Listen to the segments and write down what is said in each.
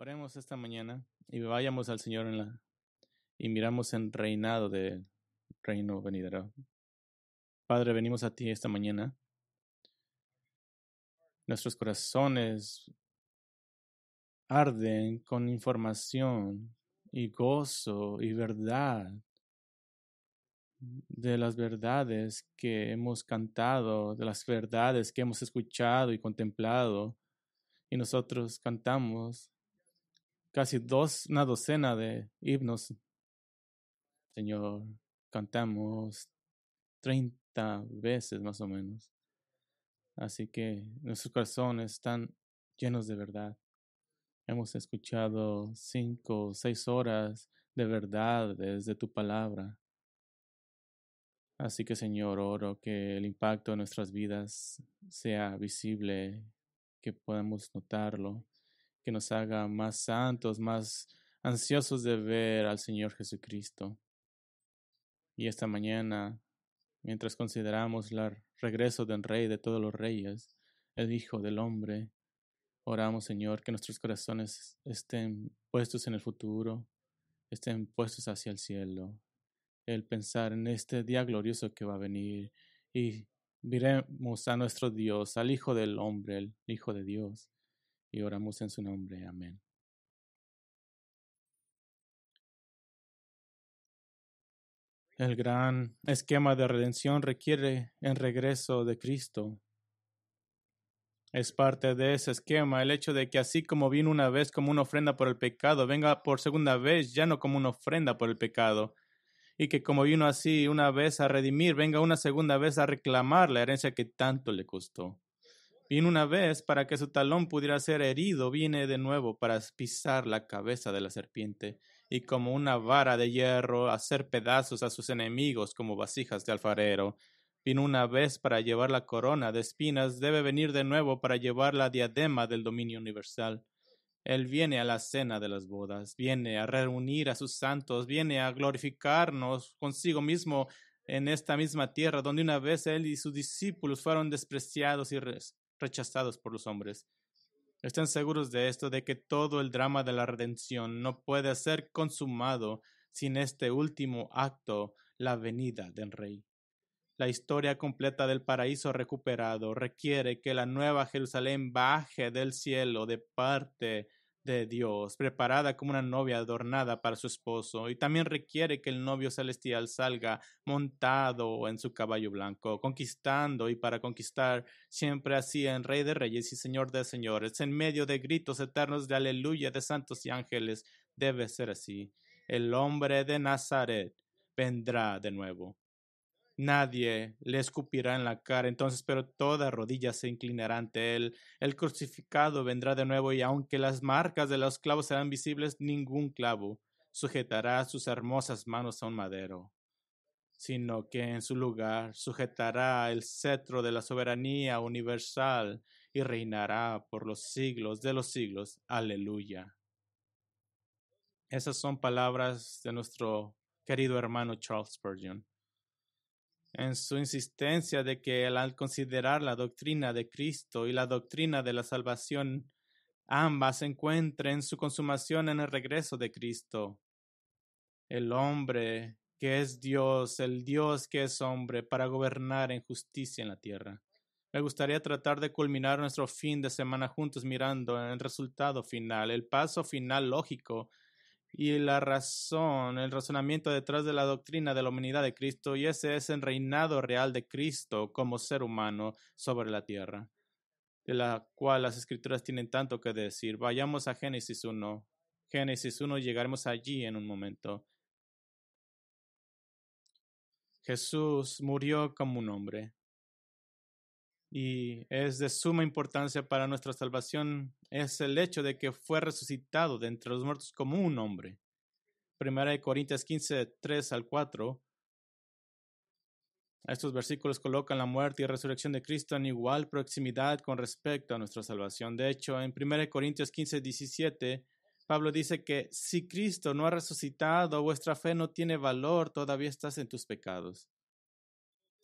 Oremos esta mañana y vayamos al Señor en la, y miramos en reinado de reino venidero. Padre, venimos a ti esta mañana. Nuestros corazones arden con información y gozo y verdad de las verdades que hemos cantado, de las verdades que hemos escuchado y contemplado. Y nosotros cantamos casi dos, una docena de himnos. Señor, cantamos 30 veces más o menos. Así que nuestros corazones están llenos de verdad. Hemos escuchado cinco, seis horas de verdad desde tu palabra. Así que Señor, oro que el impacto de nuestras vidas sea visible, que podamos notarlo que nos haga más santos, más ansiosos de ver al Señor Jesucristo. Y esta mañana, mientras consideramos el regreso del Rey de todos los reyes, el Hijo del Hombre, oramos, Señor, que nuestros corazones estén puestos en el futuro, estén puestos hacia el cielo. El pensar en este día glorioso que va a venir y viremos a nuestro Dios, al Hijo del Hombre, el Hijo de Dios y oramos en su nombre. Amén. El gran esquema de redención requiere el regreso de Cristo. Es parte de ese esquema el hecho de que así como vino una vez como una ofrenda por el pecado, venga por segunda vez ya no como una ofrenda por el pecado. Y que como vino así una vez a redimir, venga una segunda vez a reclamar la herencia que tanto le costó. Vino una vez para que su talón pudiera ser herido, viene de nuevo para pisar la cabeza de la serpiente y como una vara de hierro hacer pedazos a sus enemigos como vasijas de alfarero. Vino una vez para llevar la corona de espinas, debe venir de nuevo para llevar la diadema del dominio universal. Él viene a la cena de las bodas, viene a reunir a sus santos, viene a glorificarnos consigo mismo en esta misma tierra, donde una vez él y sus discípulos fueron despreciados y rechazados por los hombres. Están seguros de esto, de que todo el drama de la redención no puede ser consumado sin este último acto, la venida del Rey. La historia completa del paraíso recuperado requiere que la nueva Jerusalén baje del cielo de parte de Dios, preparada como una novia adornada para su esposo, y también requiere que el novio celestial salga montado en su caballo blanco, conquistando y para conquistar siempre así en Rey de Reyes y Señor de Señores, en medio de gritos eternos de aleluya de santos y ángeles, debe ser así. El hombre de Nazaret vendrá de nuevo nadie le escupirá en la cara entonces, pero toda rodilla se inclinará ante él. El crucificado vendrá de nuevo y aunque las marcas de los clavos serán visibles, ningún clavo sujetará sus hermosas manos a un madero, sino que en su lugar sujetará el cetro de la soberanía universal y reinará por los siglos de los siglos. Aleluya. Esas son palabras de nuestro querido hermano Charles Spurgeon en su insistencia de que al considerar la doctrina de Cristo y la doctrina de la salvación, ambas encuentren su consumación en el regreso de Cristo. El hombre que es Dios, el Dios que es hombre, para gobernar en justicia en la tierra. Me gustaría tratar de culminar nuestro fin de semana juntos mirando el resultado final, el paso final lógico y la razón, el razonamiento detrás de la doctrina de la humanidad de Cristo, y ese es el reinado real de Cristo como ser humano sobre la tierra, de la cual las escrituras tienen tanto que decir. Vayamos a Génesis 1. Génesis 1, llegaremos allí en un momento. Jesús murió como un hombre y es de suma importancia para nuestra salvación es el hecho de que fue resucitado de entre los muertos como un hombre. Primera de Corintios 15, 3 al 4. Estos versículos colocan la muerte y resurrección de Cristo en igual proximidad con respecto a nuestra salvación. De hecho, en 1 Corintios 15, 17, Pablo dice que si Cristo no ha resucitado, vuestra fe no tiene valor, todavía estás en tus pecados.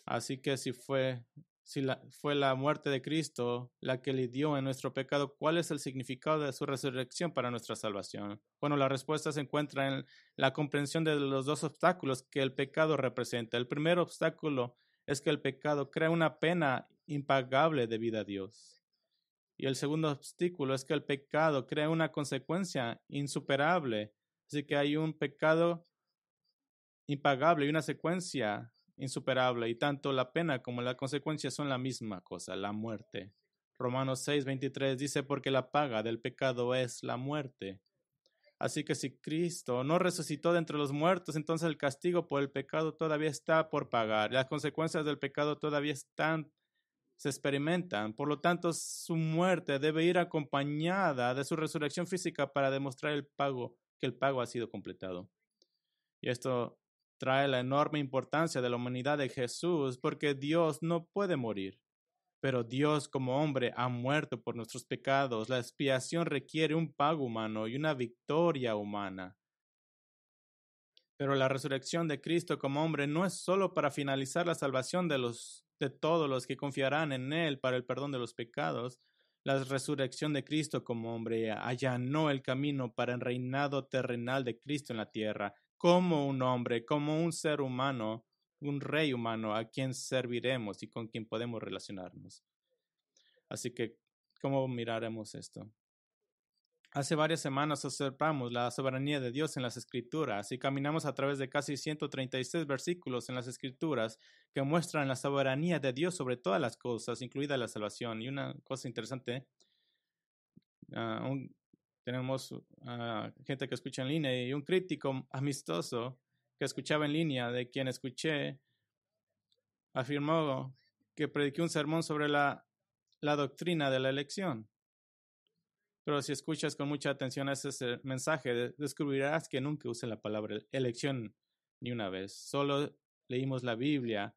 Así que si fue si la, fue la muerte de Cristo la que lidió en nuestro pecado, ¿cuál es el significado de su resurrección para nuestra salvación? Bueno, la respuesta se encuentra en la comprensión de los dos obstáculos que el pecado representa. El primer obstáculo es que el pecado crea una pena impagable debida a Dios. Y el segundo obstáculo es que el pecado crea una consecuencia insuperable. Así que hay un pecado impagable y una secuencia insuperable, y tanto la pena como la consecuencia son la misma cosa, la muerte. Romanos 6:23 dice, porque la paga del pecado es la muerte. Así que si Cristo no resucitó de entre los muertos, entonces el castigo por el pecado todavía está por pagar. Las consecuencias del pecado todavía están, se experimentan. Por lo tanto, su muerte debe ir acompañada de su resurrección física para demostrar el pago, que el pago ha sido completado. Y esto trae la enorme importancia de la humanidad de Jesús porque Dios no puede morir. Pero Dios como hombre ha muerto por nuestros pecados. La expiación requiere un pago humano y una victoria humana. Pero la resurrección de Cristo como hombre no es solo para finalizar la salvación de, los, de todos los que confiarán en Él para el perdón de los pecados. La resurrección de Cristo como hombre allanó el camino para el reinado terrenal de Cristo en la tierra como un hombre, como un ser humano, un rey humano a quien serviremos y con quien podemos relacionarnos. Así que, ¿cómo miraremos esto? Hace varias semanas observamos la soberanía de Dios en las Escrituras y caminamos a través de casi 136 versículos en las Escrituras que muestran la soberanía de Dios sobre todas las cosas, incluida la salvación. Y una cosa interesante, ah, tenemos ah, gente que escucha en línea y un crítico amistoso que escuchaba en línea, de quien escuché, afirmó que prediqué un sermón sobre la, la doctrina de la elección. Pero si escuchas con mucha atención ese mensaje, descubrirás que nunca usé la palabra elección ni una vez. Solo leímos la Biblia.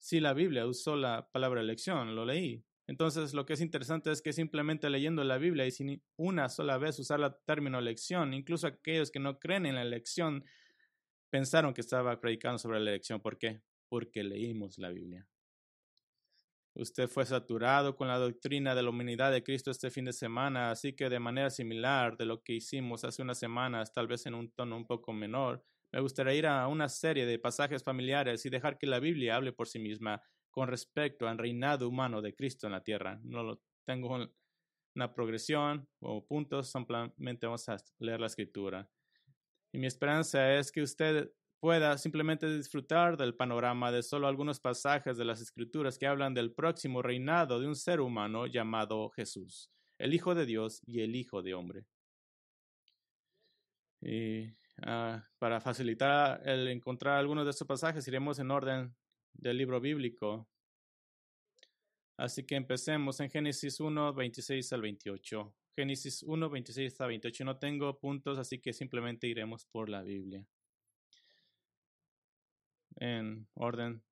Si la Biblia usó la palabra elección, lo leí. Entonces, lo que es interesante es que simplemente leyendo la Biblia y sin una sola vez usar el término elección, incluso aquellos que no creen en la elección pensaron que estaba predicando sobre la elección. ¿Por qué? Porque leímos la Biblia. Usted fue saturado con la doctrina de la humanidad de Cristo este fin de semana, así que de manera similar de lo que hicimos hace unas semanas, tal vez en un tono un poco menor, me gustaría ir a una serie de pasajes familiares y dejar que la Biblia hable por sí misma con respecto al reinado humano de Cristo en la tierra. No lo tengo una progresión o puntos, simplemente vamos a leer la escritura. Y mi esperanza es que usted pueda simplemente disfrutar del panorama de solo algunos pasajes de las escrituras que hablan del próximo reinado de un ser humano llamado Jesús, el Hijo de Dios y el Hijo de Hombre. Y ah, para facilitar el encontrar algunos de estos pasajes, iremos en orden del libro bíblico. Así que empecemos en Génesis 1, 26 al 28. Génesis 1, 26 a 28. No tengo puntos, así que simplemente iremos por la Biblia. En orden.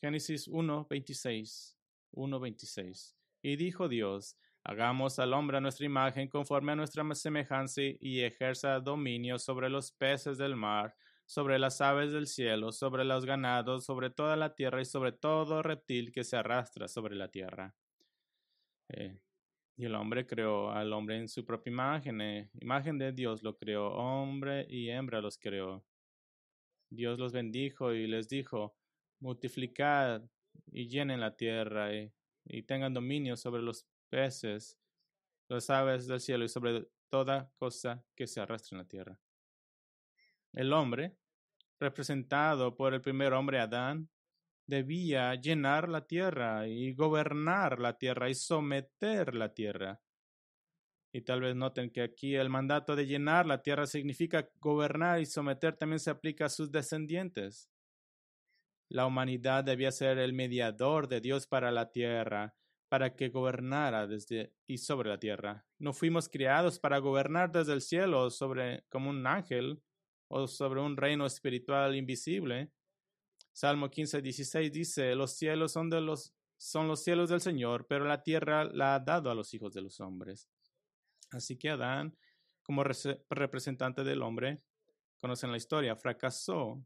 Génesis 1, 26. 1, 26. Y dijo Dios, hagamos al hombre a nuestra imagen conforme a nuestra semejanza y ejerza dominio sobre los peces del mar, sobre las aves del cielo, sobre los ganados, sobre toda la tierra y sobre todo reptil que se arrastra sobre la tierra. Eh, y el hombre creó al hombre en su propia imagen, eh, imagen de Dios lo creó, hombre y hembra los creó. Dios los bendijo y les dijo, multiplicad y llenen la tierra y, eh, y tengan dominio sobre los peces, las aves del cielo y sobre toda cosa que se arrastra en la tierra el hombre, representado por el primer hombre Adán, debía llenar la tierra y gobernar la tierra y someter la tierra. Y tal vez noten que aquí el mandato de llenar la tierra significa gobernar y someter también se aplica a sus descendientes. La humanidad debía ser el mediador de Dios para la tierra, para que gobernara desde y sobre la tierra. No fuimos criados para gobernar desde el cielo sobre como un ángel, o sobre un reino espiritual invisible. Salmo 15, 16 dice, los cielos son, de los, son los cielos del Señor, pero la tierra la ha dado a los hijos de los hombres. Así que Adán, como representante del hombre, conocen la historia, fracasó.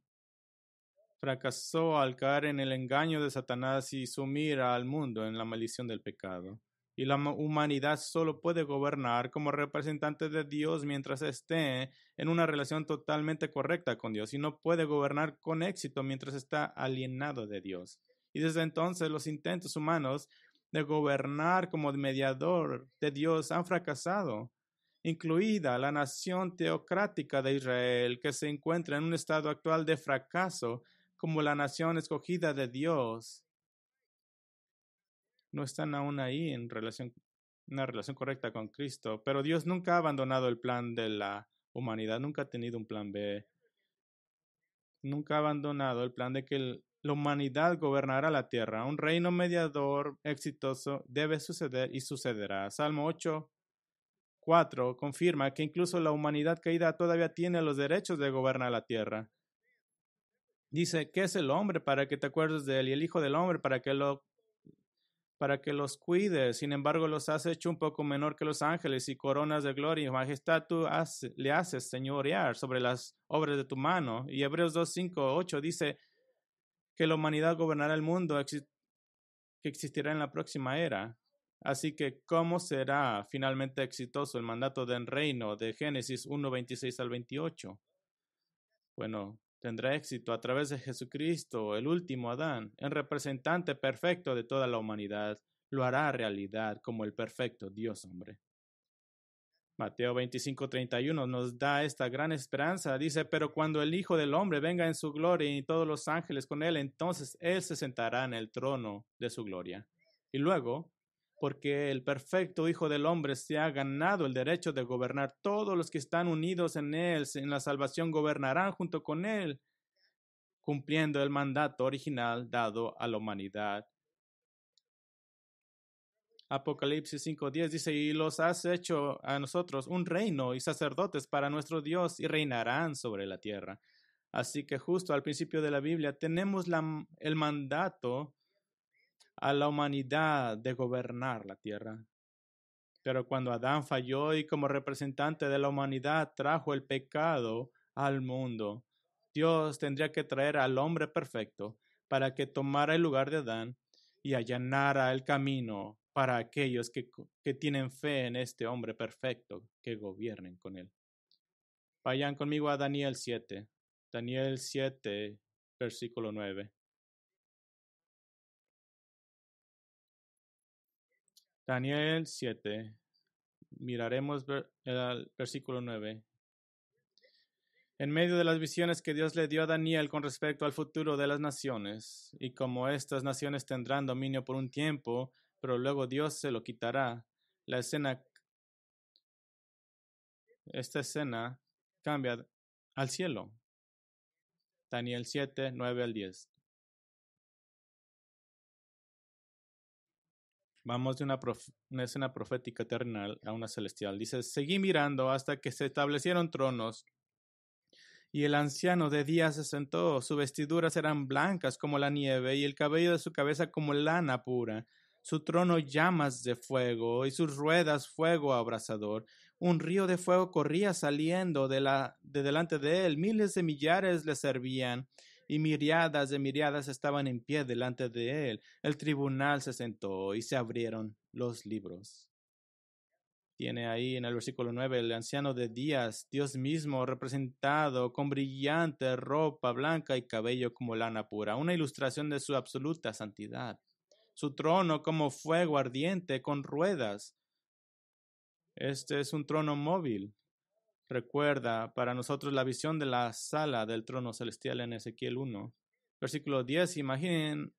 Fracasó al caer en el engaño de Satanás y sumir al mundo en la maldición del pecado y la humanidad solo puede gobernar como representante de Dios mientras esté en una relación totalmente correcta con Dios y no puede gobernar con éxito mientras está alienado de Dios. Y desde entonces los intentos humanos de gobernar como mediador de Dios han fracasado, incluida la nación teocrática de Israel, que se encuentra en un estado actual de fracaso como la nación escogida de Dios no están aún ahí en relación, una relación correcta con Cristo. Pero Dios nunca ha abandonado el plan de la humanidad, nunca ha tenido un plan B, nunca ha abandonado el plan de que la humanidad gobernará la tierra. Un reino mediador exitoso debe suceder y sucederá. Salmo 8, 4 confirma que incluso la humanidad caída todavía tiene los derechos de gobernar la tierra. Dice, ¿qué es el hombre para que te acuerdes de él y el hijo del hombre para que lo para que los cuides, Sin embargo, los has hecho un poco menor que los ángeles y coronas de gloria y majestad tú le haces señorear sobre las obras de tu mano. Y Hebreos 2, 5, 8 dice que la humanidad gobernará el mundo que existirá en la próxima era. Así que, ¿cómo será finalmente exitoso el mandato del reino de Génesis 1, 26 al 28? Bueno, tendrá éxito a través de Jesucristo, el último Adán, el representante perfecto de toda la humanidad, lo hará realidad como el perfecto Dios hombre. Mateo 25:31 nos da esta gran esperanza. Dice, pero cuando el Hijo del Hombre venga en su gloria y todos los ángeles con él, entonces él se sentará en el trono de su gloria. Y luego porque el perfecto Hijo del Hombre se ha ganado el derecho de gobernar. Todos los que están unidos en Él, en la salvación, gobernarán junto con Él, cumpliendo el mandato original dado a la humanidad. Apocalipsis 5.10 dice, y los has hecho a nosotros un reino y sacerdotes para nuestro Dios y reinarán sobre la tierra. Así que justo al principio de la Biblia tenemos el mandato a la humanidad de gobernar la tierra. Pero cuando Adán falló y como representante de la humanidad trajo el pecado al mundo, Dios tendría que traer al hombre perfecto para que tomara el lugar de Adán y allanara el camino para aquellos que, tienen fe en este hombre perfecto que gobiernen con él. Vayan conmigo a Daniel 7, Daniel 7, versículo 9. Daniel 7. Miraremos el versículo 9. En medio de las visiones que Dios le dio a Daniel con respecto al futuro de las naciones, y como estas naciones tendrán dominio por un tiempo, pero luego Dios se lo quitará, la escena, esta escena cambia al cielo. Daniel 7, 9 al 10. Vamos de una, escena profética eterna a una celestial. Dice, seguí mirando hasta que se establecieron tronos. Y el anciano de día se sentó, sus vestiduras eran blancas como la nieve, y el cabello de su cabeza como lana pura, su trono llamas de fuego, y sus ruedas fuego abrasador. Un río de fuego corría saliendo de, la, de delante de él, miles de millares le servían, y miriadas de miriadas estaban en pie delante de él. El tribunal se sentó y se abrieron los libros. Tiene ahí en el versículo 9 el anciano de Días, Dios mismo representado con brillante ropa blanca y cabello como lana pura, una ilustración de su absoluta santidad. Su trono como fuego ardiente con ruedas. Este es un trono móvil recuerda para nosotros la visión de la sala del trono celestial en Ezequiel 1. Versículo 10, imaginen,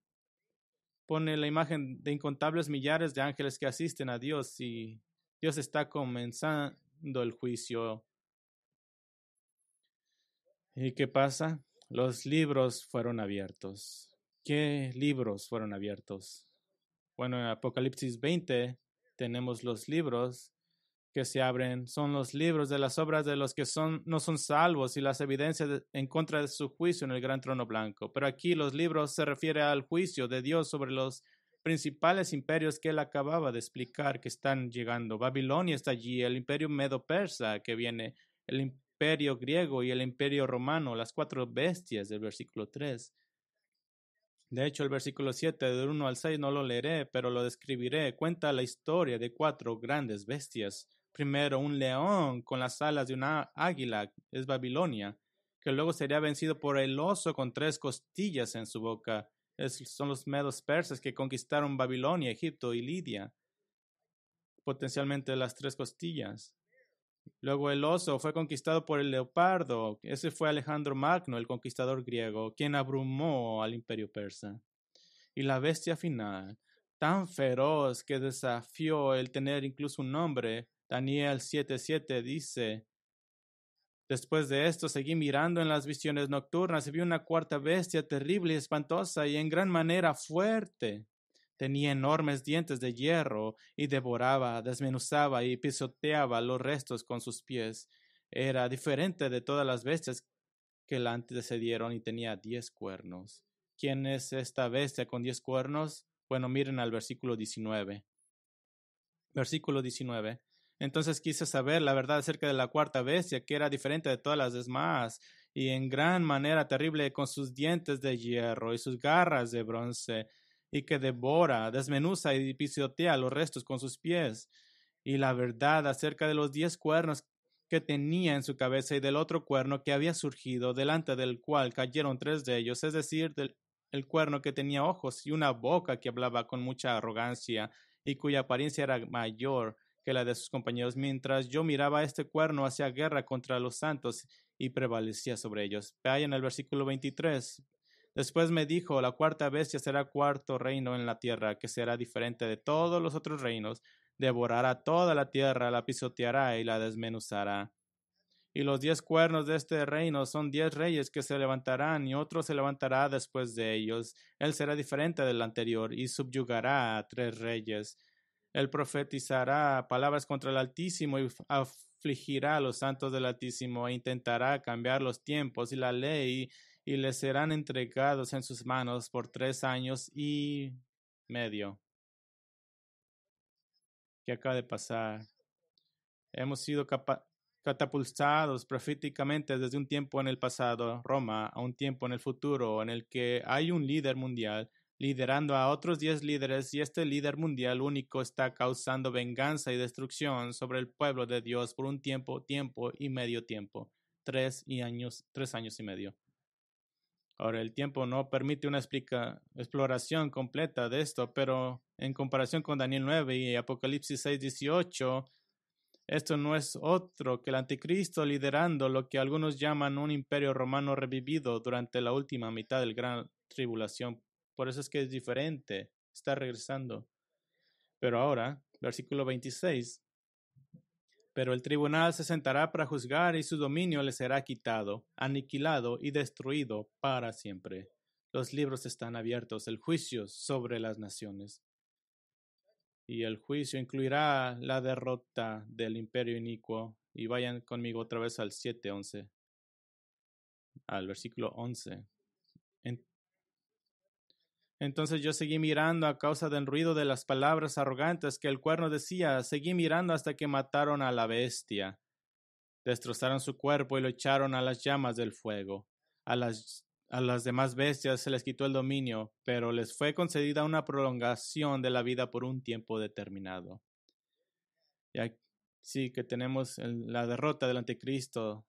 pone la imagen de incontables millares de ángeles que asisten a Dios y Dios está comenzando el juicio. ¿Y qué pasa? Los libros fueron abiertos. ¿Qué libros fueron abiertos? Bueno, en Apocalipsis 20 tenemos los libros que se abren son los libros de las obras de los que son, no son salvos y las evidencias en contra de su juicio en el gran trono blanco. Pero aquí los libros se refiere al juicio de Dios sobre los principales imperios que él acababa de explicar que están llegando. Babilonia está allí, el imperio medo-persa que viene, el imperio griego y el imperio romano, las cuatro bestias del versículo 3. De hecho, el versículo 7 del 1 al 6 no lo leeré, pero lo describiré. Cuenta la historia de cuatro grandes bestias primero un león con las alas de una águila, es Babilonia, que luego sería vencido por el oso con tres costillas en su boca. Es, son los medos persas que conquistaron Babilonia, Egipto y Lidia, potencialmente las tres costillas. Luego el oso fue conquistado por el leopardo. Ese fue Alejandro Magno, el conquistador griego, quien abrumó al imperio persa. Y la bestia final, tan feroz que desafió el tener incluso un nombre, Daniel 7:7 dice, Después de esto seguí mirando en las visiones nocturnas y vi una cuarta bestia terrible y espantosa y en gran manera fuerte. Tenía enormes dientes de hierro y devoraba, desmenuzaba y pisoteaba los restos con sus pies. Era diferente de todas las bestias que la antecedieron y tenía diez cuernos. ¿Quién es esta bestia con diez cuernos? Bueno, miren al versículo 19. Versículo 19. Entonces quise saber la verdad acerca de la cuarta bestia, que era diferente de todas las demás, y en gran manera terrible con sus dientes de hierro y sus garras de bronce, y que devora, desmenuza y pisotea los restos con sus pies. Y la verdad acerca de los diez cuernos que tenía en su cabeza y del otro cuerno que había surgido, delante del cual cayeron tres de ellos, es decir, del el cuerno que tenía ojos y una boca que hablaba con mucha arrogancia y cuya apariencia era mayor que la de sus compañeros. Mientras yo miraba este cuerno, hacia guerra contra los santos y prevalecía sobre ellos. Vean el versículo 23. Después me dijo, la cuarta bestia será cuarto reino en la tierra, que será diferente de todos los otros reinos, devorará toda la tierra, la pisoteará y la desmenuzará. Y los diez cuernos de este reino son diez reyes que se levantarán y otro se levantará después de ellos. Él será diferente del anterior y subyugará a tres reyes él profetizará palabras contra el Altísimo y afligirá a los santos del Altísimo e intentará cambiar los tiempos y la ley y les serán entregados en sus manos por tres años y medio. ¿Qué acaba de pasar? Hemos sido catapultados proféticamente desde un tiempo en el pasado, Roma, a un tiempo en el futuro, en el que hay un líder mundial liderando a otros diez líderes y este líder mundial único está causando venganza y destrucción sobre el pueblo de Dios por un tiempo, tiempo y medio tiempo, tres, y años, tres años y medio. Ahora, el tiempo no permite una explica, exploración completa de esto, pero en comparación con Daniel 9 y Apocalipsis 6, 18, esto no es otro que el anticristo liderando lo que algunos llaman un imperio romano revivido durante la última mitad del gran tribulación por eso es que es diferente. Está regresando. Pero ahora, versículo 26. Pero el tribunal se sentará para juzgar y su dominio le será quitado, aniquilado y destruido para siempre. Los libros están abiertos, el juicio sobre las naciones. Y el juicio incluirá la derrota del imperio inicuo. Y vayan conmigo otra vez al 7.11, al versículo 11. Entonces yo seguí mirando a causa del ruido de las palabras arrogantes que el cuerno decía, seguí mirando hasta que mataron a la bestia. Destrozaron su cuerpo y lo echaron a las llamas del fuego. A las, las demás bestias se les quitó el dominio, pero les fue concedida una prolongación de la vida por un tiempo determinado. Y sí que tenemos la derrota del anticristo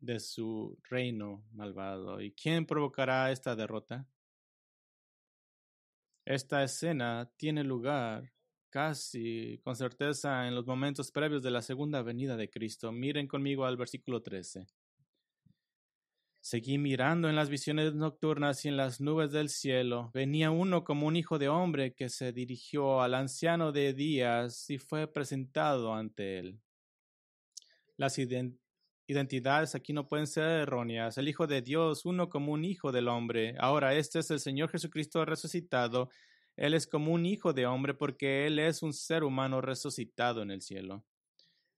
de su reino malvado. ¿Y quién provocará esta derrota? Esta escena tiene lugar casi con certeza en los momentos previos de la segunda venida de Cristo. Miren conmigo al versículo 13. Seguí mirando en las visiones nocturnas y en las nubes del cielo. Venía uno como un hijo de hombre que se dirigió al anciano de días y fue presentado ante él. Las, identidades aquí no pueden ser erróneas. El Hijo de Dios, uno como un Hijo del hombre. Ahora, este es el Señor Jesucristo resucitado. Él es como un Hijo de hombre porque Él es un ser humano resucitado en el cielo.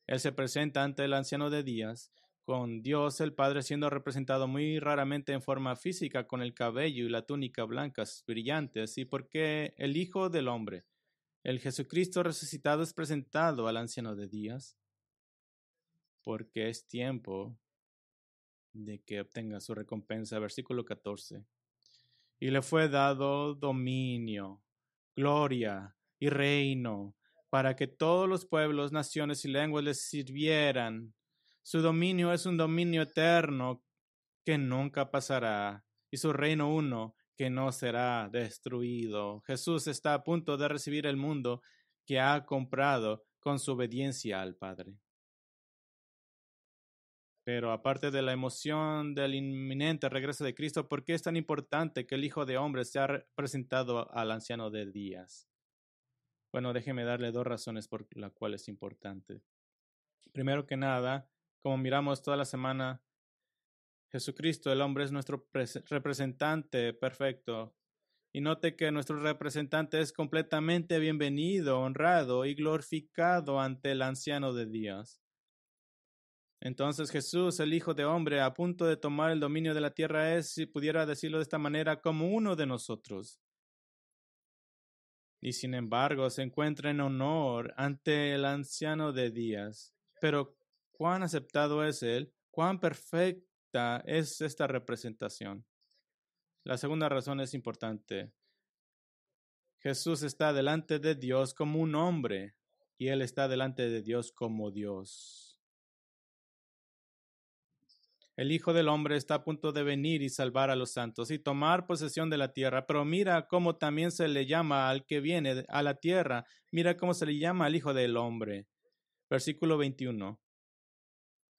Él se presenta ante el anciano de días, con Dios el Padre siendo representado muy raramente en forma física con el cabello y la túnica blancas brillantes, y por qué el Hijo del hombre, el Jesucristo resucitado, es presentado al anciano de días porque es tiempo de que obtenga su recompensa. Versículo 14. Y le fue dado dominio, gloria y reino, para que todos los pueblos, naciones y lenguas les sirvieran. Su dominio es un dominio eterno que nunca pasará, y su reino uno que no será destruido. Jesús está a punto de recibir el mundo que ha comprado con su obediencia al Padre. Pero aparte de la emoción del inminente regreso de Cristo, ¿por qué es tan importante que el Hijo de Hombre sea presentado al anciano de días? Bueno, déjeme darle dos razones por las cuales es importante. Primero que nada, como miramos toda la semana, Jesucristo, el hombre, es nuestro representante perfecto. Y note que nuestro representante es completamente bienvenido, honrado y glorificado ante el anciano de días. Entonces Jesús, el Hijo de Hombre, a punto de tomar el dominio de la tierra, es, si pudiera decirlo de esta manera, como uno de nosotros. Y sin embargo, se encuentra en honor ante el anciano de días. Pero cuán aceptado es él, cuán perfecta es esta representación. La segunda razón es importante. Jesús está delante de Dios como un hombre y él está delante de Dios como Dios el Hijo del Hombre está a punto de venir y salvar a los santos y tomar posesión de la tierra. Pero mira cómo también se le llama al que viene a la tierra. Mira cómo se le llama al Hijo del Hombre. Versículo 21.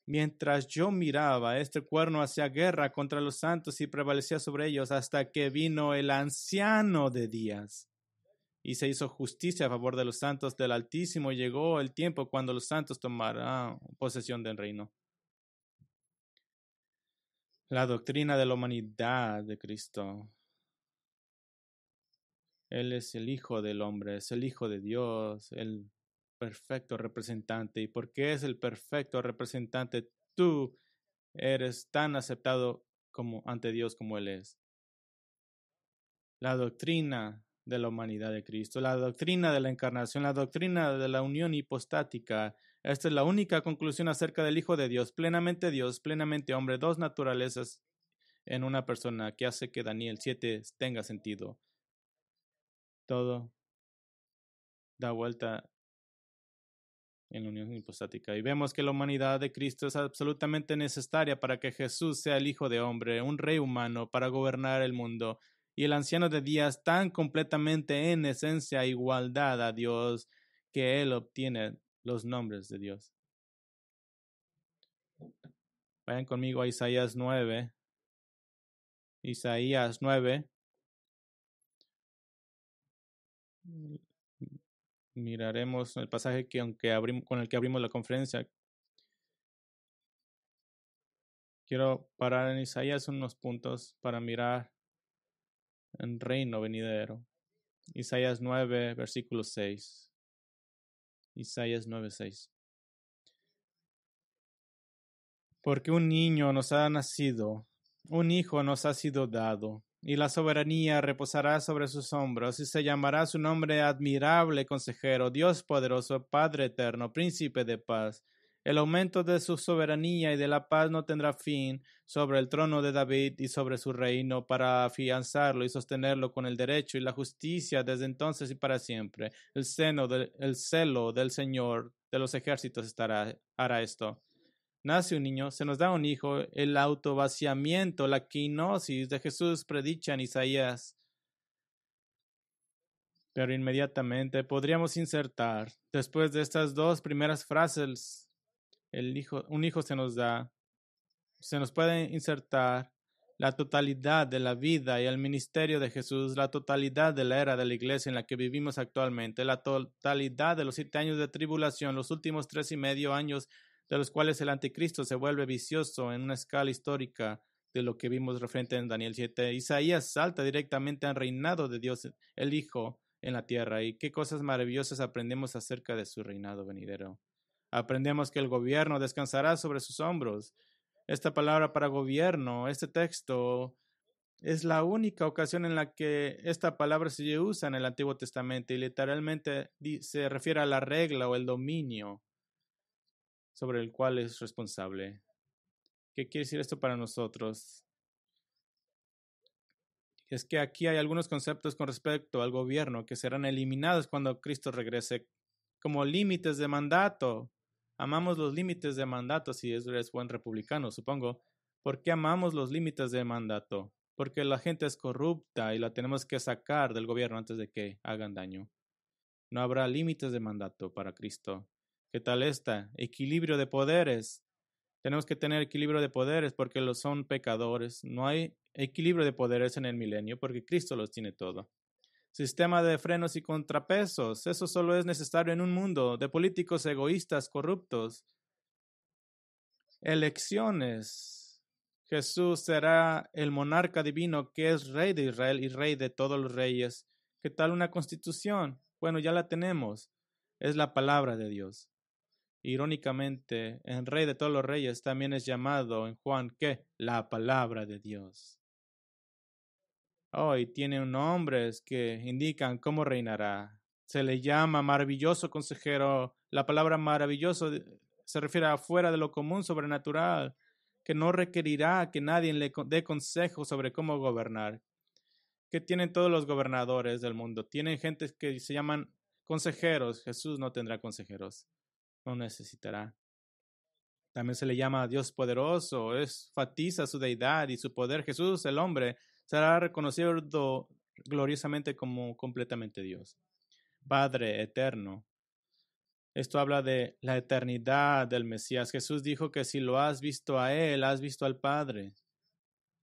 Mientras yo miraba, este cuerno hacía guerra contra los santos y prevalecía sobre ellos hasta que vino el anciano de días. Y se hizo justicia a favor de los santos del Altísimo. Llegó el tiempo cuando los santos tomarán posesión del reino la doctrina de la humanidad de Cristo. Él es el Hijo del hombre, es el Hijo de Dios, el perfecto representante. Y porque es el perfecto representante, tú eres tan aceptado como ante Dios como Él es. La doctrina de la humanidad de Cristo, la doctrina de la encarnación, la doctrina de la unión hipostática, esta es la única conclusión acerca del Hijo de Dios, plenamente Dios, plenamente hombre, dos naturalezas en una persona que hace que Daniel 7 tenga sentido. Todo da vuelta en la unión hipostática. Y vemos que la humanidad de Cristo es absolutamente necesaria para que Jesús sea el Hijo de Hombre, un rey humano, para gobernar el mundo. Y el anciano de días tan completamente en esencia igualdad a Dios que él obtiene los nombres de Dios. Vayan conmigo a Isaías 9. Isaías 9. Miraremos el pasaje que, aunque con el que abrimos la conferencia. Quiero parar en Isaías unos puntos para mirar el reino venidero. Isaías 9, versículo 6. Isaías 9:6. Porque un niño nos ha nacido, un hijo nos ha sido dado, y la soberanía reposará sobre sus hombros, y se llamará su nombre admirable consejero, Dios poderoso, Padre eterno, príncipe de paz. El aumento de su soberanía y de la paz no tendrá fin sobre el trono de David y sobre su reino para afianzarlo y sostenerlo con el derecho y la justicia desde entonces y para siempre. El, seno celo del Señor de los ejércitos hará esto. Nace un niño, se nos da un hijo, el autovaciamiento, la quinosis de Jesús predicha en Isaías. Pero inmediatamente podríamos insertar, después de estas dos primeras frases, el hijo, un hijo se nos da, se nos puede insertar la totalidad de la vida y el ministerio de Jesús, la totalidad de la era de la iglesia en la que vivimos actualmente, la totalidad de los siete años de tribulación, los últimos tres y medio años de los cuales el anticristo se vuelve vicioso en una escala histórica de lo que vimos referente en Daniel 7. Isaías salta directamente al reinado de Dios, el Hijo, en la tierra y qué cosas maravillosas aprendemos acerca de su reinado venidero. Aprendemos que el gobierno descansará sobre sus hombros. Esta palabra para gobierno, este texto, es la única ocasión en la que esta palabra se usa en el Antiguo Testamento y literalmente se refiere a la regla o el dominio sobre el cual es responsable. ¿Qué quiere decir esto para nosotros? Es que aquí hay algunos conceptos con respecto al gobierno que serán eliminados cuando Cristo regrese, como límites de mandato Amamos los límites de mandato si es buen republicano, supongo. ¿Por qué amamos los límites de mandato? Porque la gente es corrupta y la tenemos que sacar del gobierno antes de que hagan daño. No habrá límites de mandato para Cristo. ¿Qué tal esta? Equilibrio de poderes. Tenemos que tener equilibrio de poderes porque los son pecadores. No hay equilibrio de poderes en el milenio porque Cristo los tiene todo sistema de frenos y contrapesos. Eso solo es necesario en un mundo de políticos egoístas, corruptos. Elecciones. Jesús será el monarca divino que es rey de Israel y rey de todos los reyes. ¿Qué tal una constitución? Bueno, ya la tenemos. Es la palabra de Dios. Irónicamente, en rey de todos los reyes también es llamado en Juan que la palabra de Dios. Hoy oh, y tiene nombres que indican cómo reinará. Se le llama maravilloso consejero. La palabra maravilloso se refiere a fuera de lo común, sobrenatural, que no requerirá que nadie le dé consejo sobre cómo gobernar. Que tienen todos los gobernadores del mundo. Tienen gente que se llaman consejeros. Jesús no tendrá consejeros. No necesitará. También se le llama Dios poderoso. Es fatiza su deidad y su poder. Jesús, el hombre, será reconocido gloriosamente como completamente Dios. Padre eterno. Esto habla de la eternidad del Mesías. Jesús dijo que si lo has visto a Él, has visto al Padre.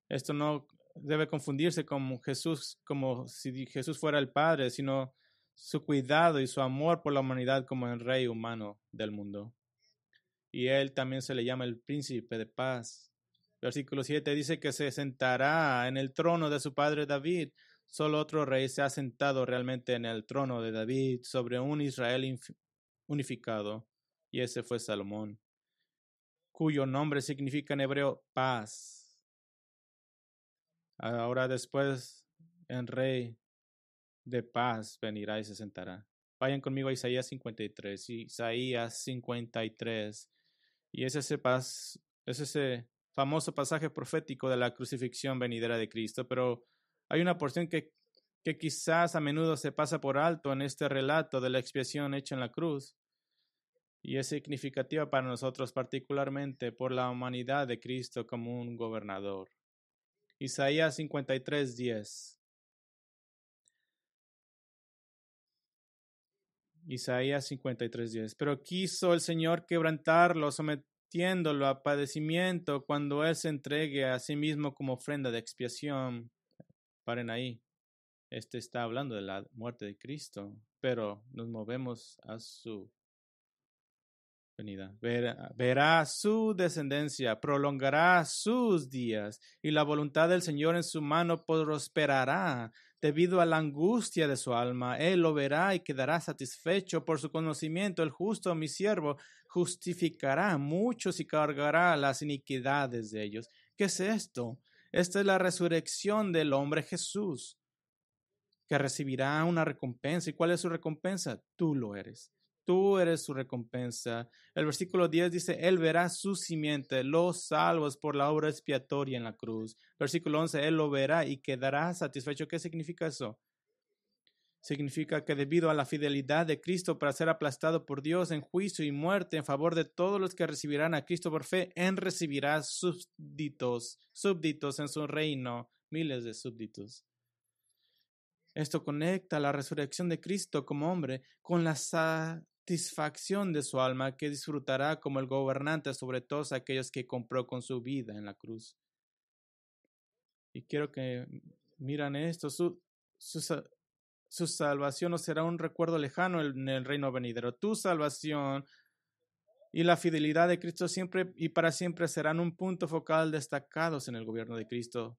Esto no debe confundirse con Jesús, como si Jesús fuera el Padre, sino su cuidado y su amor por la humanidad como el Rey humano del mundo. Y Él también se le llama el Príncipe de Paz. Versículo 7 dice que se sentará en el trono de su padre David. Solo otro rey se ha sentado realmente en el trono de David sobre un Israel unificado, y ese fue Salomón, cuyo nombre significa en hebreo paz. Ahora después, el rey de paz venirá y se sentará. Vayan conmigo a Isaías 53, Isaías 53. Y es ese paz, es ese famoso pasaje profético de la crucifixión venidera de Cristo, pero hay una porción que, quizás a menudo se pasa por alto en este relato de la expiación hecha en la cruz y es significativa para nosotros particularmente por la humanidad de Cristo como un gobernador. Isaías 53, Isaías 53.10 Pero quiso el Señor quebrantarlo, los a padecimiento cuando Él se entregue a sí mismo como ofrenda de expiación. Paren ahí. Este está hablando de la muerte de Cristo, pero nos movemos a su venida. verá su descendencia, prolongará sus días, y la voluntad del Señor en su mano prosperará. Debido a la angustia de su alma, él lo verá y quedará satisfecho. Por su conocimiento, el justo, mi siervo, justificará a muchos y cargará las iniquidades de ellos. ¿Qué es esto? Esta es la resurrección del hombre Jesús, que recibirá una recompensa. ¿Y cuál es su recompensa? Tú lo eres tú eres su recompensa. El versículo 10 dice, Él verá su simiente, los salvos por la obra expiatoria en la cruz. Versículo 11, Él lo verá y quedará satisfecho. ¿Qué significa eso? Significa que debido a la fidelidad de Cristo para ser aplastado por Dios en juicio y muerte en favor de todos los que recibirán a Cristo por fe, Él recibirá súbditos, súbditos en su reino, miles de súbditos. Esto conecta la resurrección de Cristo como hombre con la satisfacción de su alma que disfrutará como el gobernante sobre todos aquellos que compró con su vida en la cruz. Y quiero que miran esto, su, su salvación no será un recuerdo lejano en el reino venidero. Tu salvación y la fidelidad de Cristo siempre y para siempre serán un punto focal destacados en el gobierno de Cristo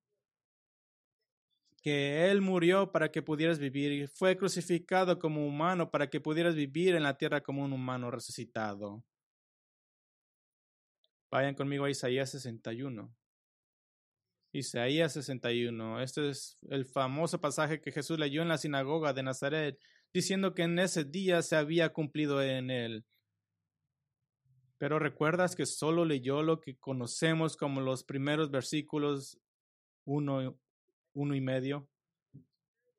que Él murió para que pudieras vivir fue crucificado como humano para que pudieras vivir en la tierra como un humano resucitado. Vayan conmigo a Isaías 61. Isaías 61. Este es el famoso pasaje que Jesús leyó en la sinagoga de Nazaret, diciendo que en ese día se había cumplido en él. Pero recuerdas que solo leyó lo que conocemos como los primeros versículos 1 uno y medio.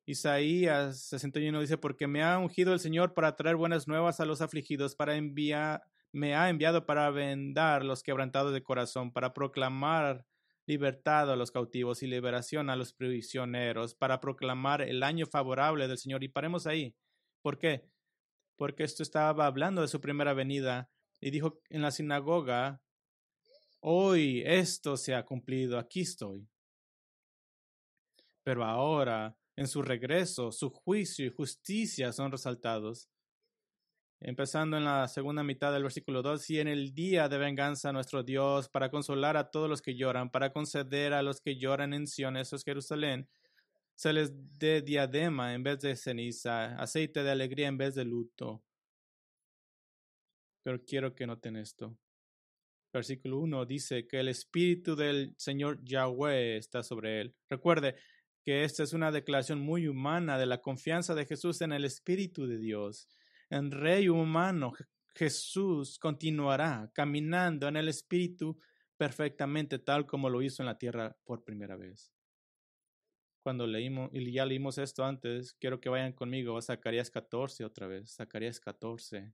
Isaías 61 dice, porque me ha ungido el Señor para traer buenas nuevas a los afligidos, para enviar, me ha enviado para vendar los quebrantados de corazón, para proclamar libertad a los cautivos y liberación a los prisioneros, para proclamar el año favorable del Señor. Y paremos ahí. ¿Por qué? Porque esto estaba hablando de su primera venida y dijo en la sinagoga, hoy esto se ha cumplido, aquí estoy. Pero ahora, en su regreso, su juicio y justicia son resaltados. Empezando en la segunda mitad del versículo 2, y en el día de venganza nuestro Dios, para consolar a todos los que lloran, para conceder a los que lloran en Sion, eso es Jerusalén, se les dé diadema en vez de ceniza, aceite de alegría en vez de luto. Pero quiero que noten esto. Versículo 1 dice que el Espíritu del Señor Yahweh está sobre él. Recuerde, que esta es una declaración muy humana de la confianza de Jesús en el Espíritu de Dios. En Rey humano, Jesús continuará caminando en el Espíritu perfectamente tal como lo hizo en la tierra por primera vez. Cuando leímos, y ya leímos esto antes, quiero que vayan conmigo a Zacarías 14 otra vez, Zacarías 14,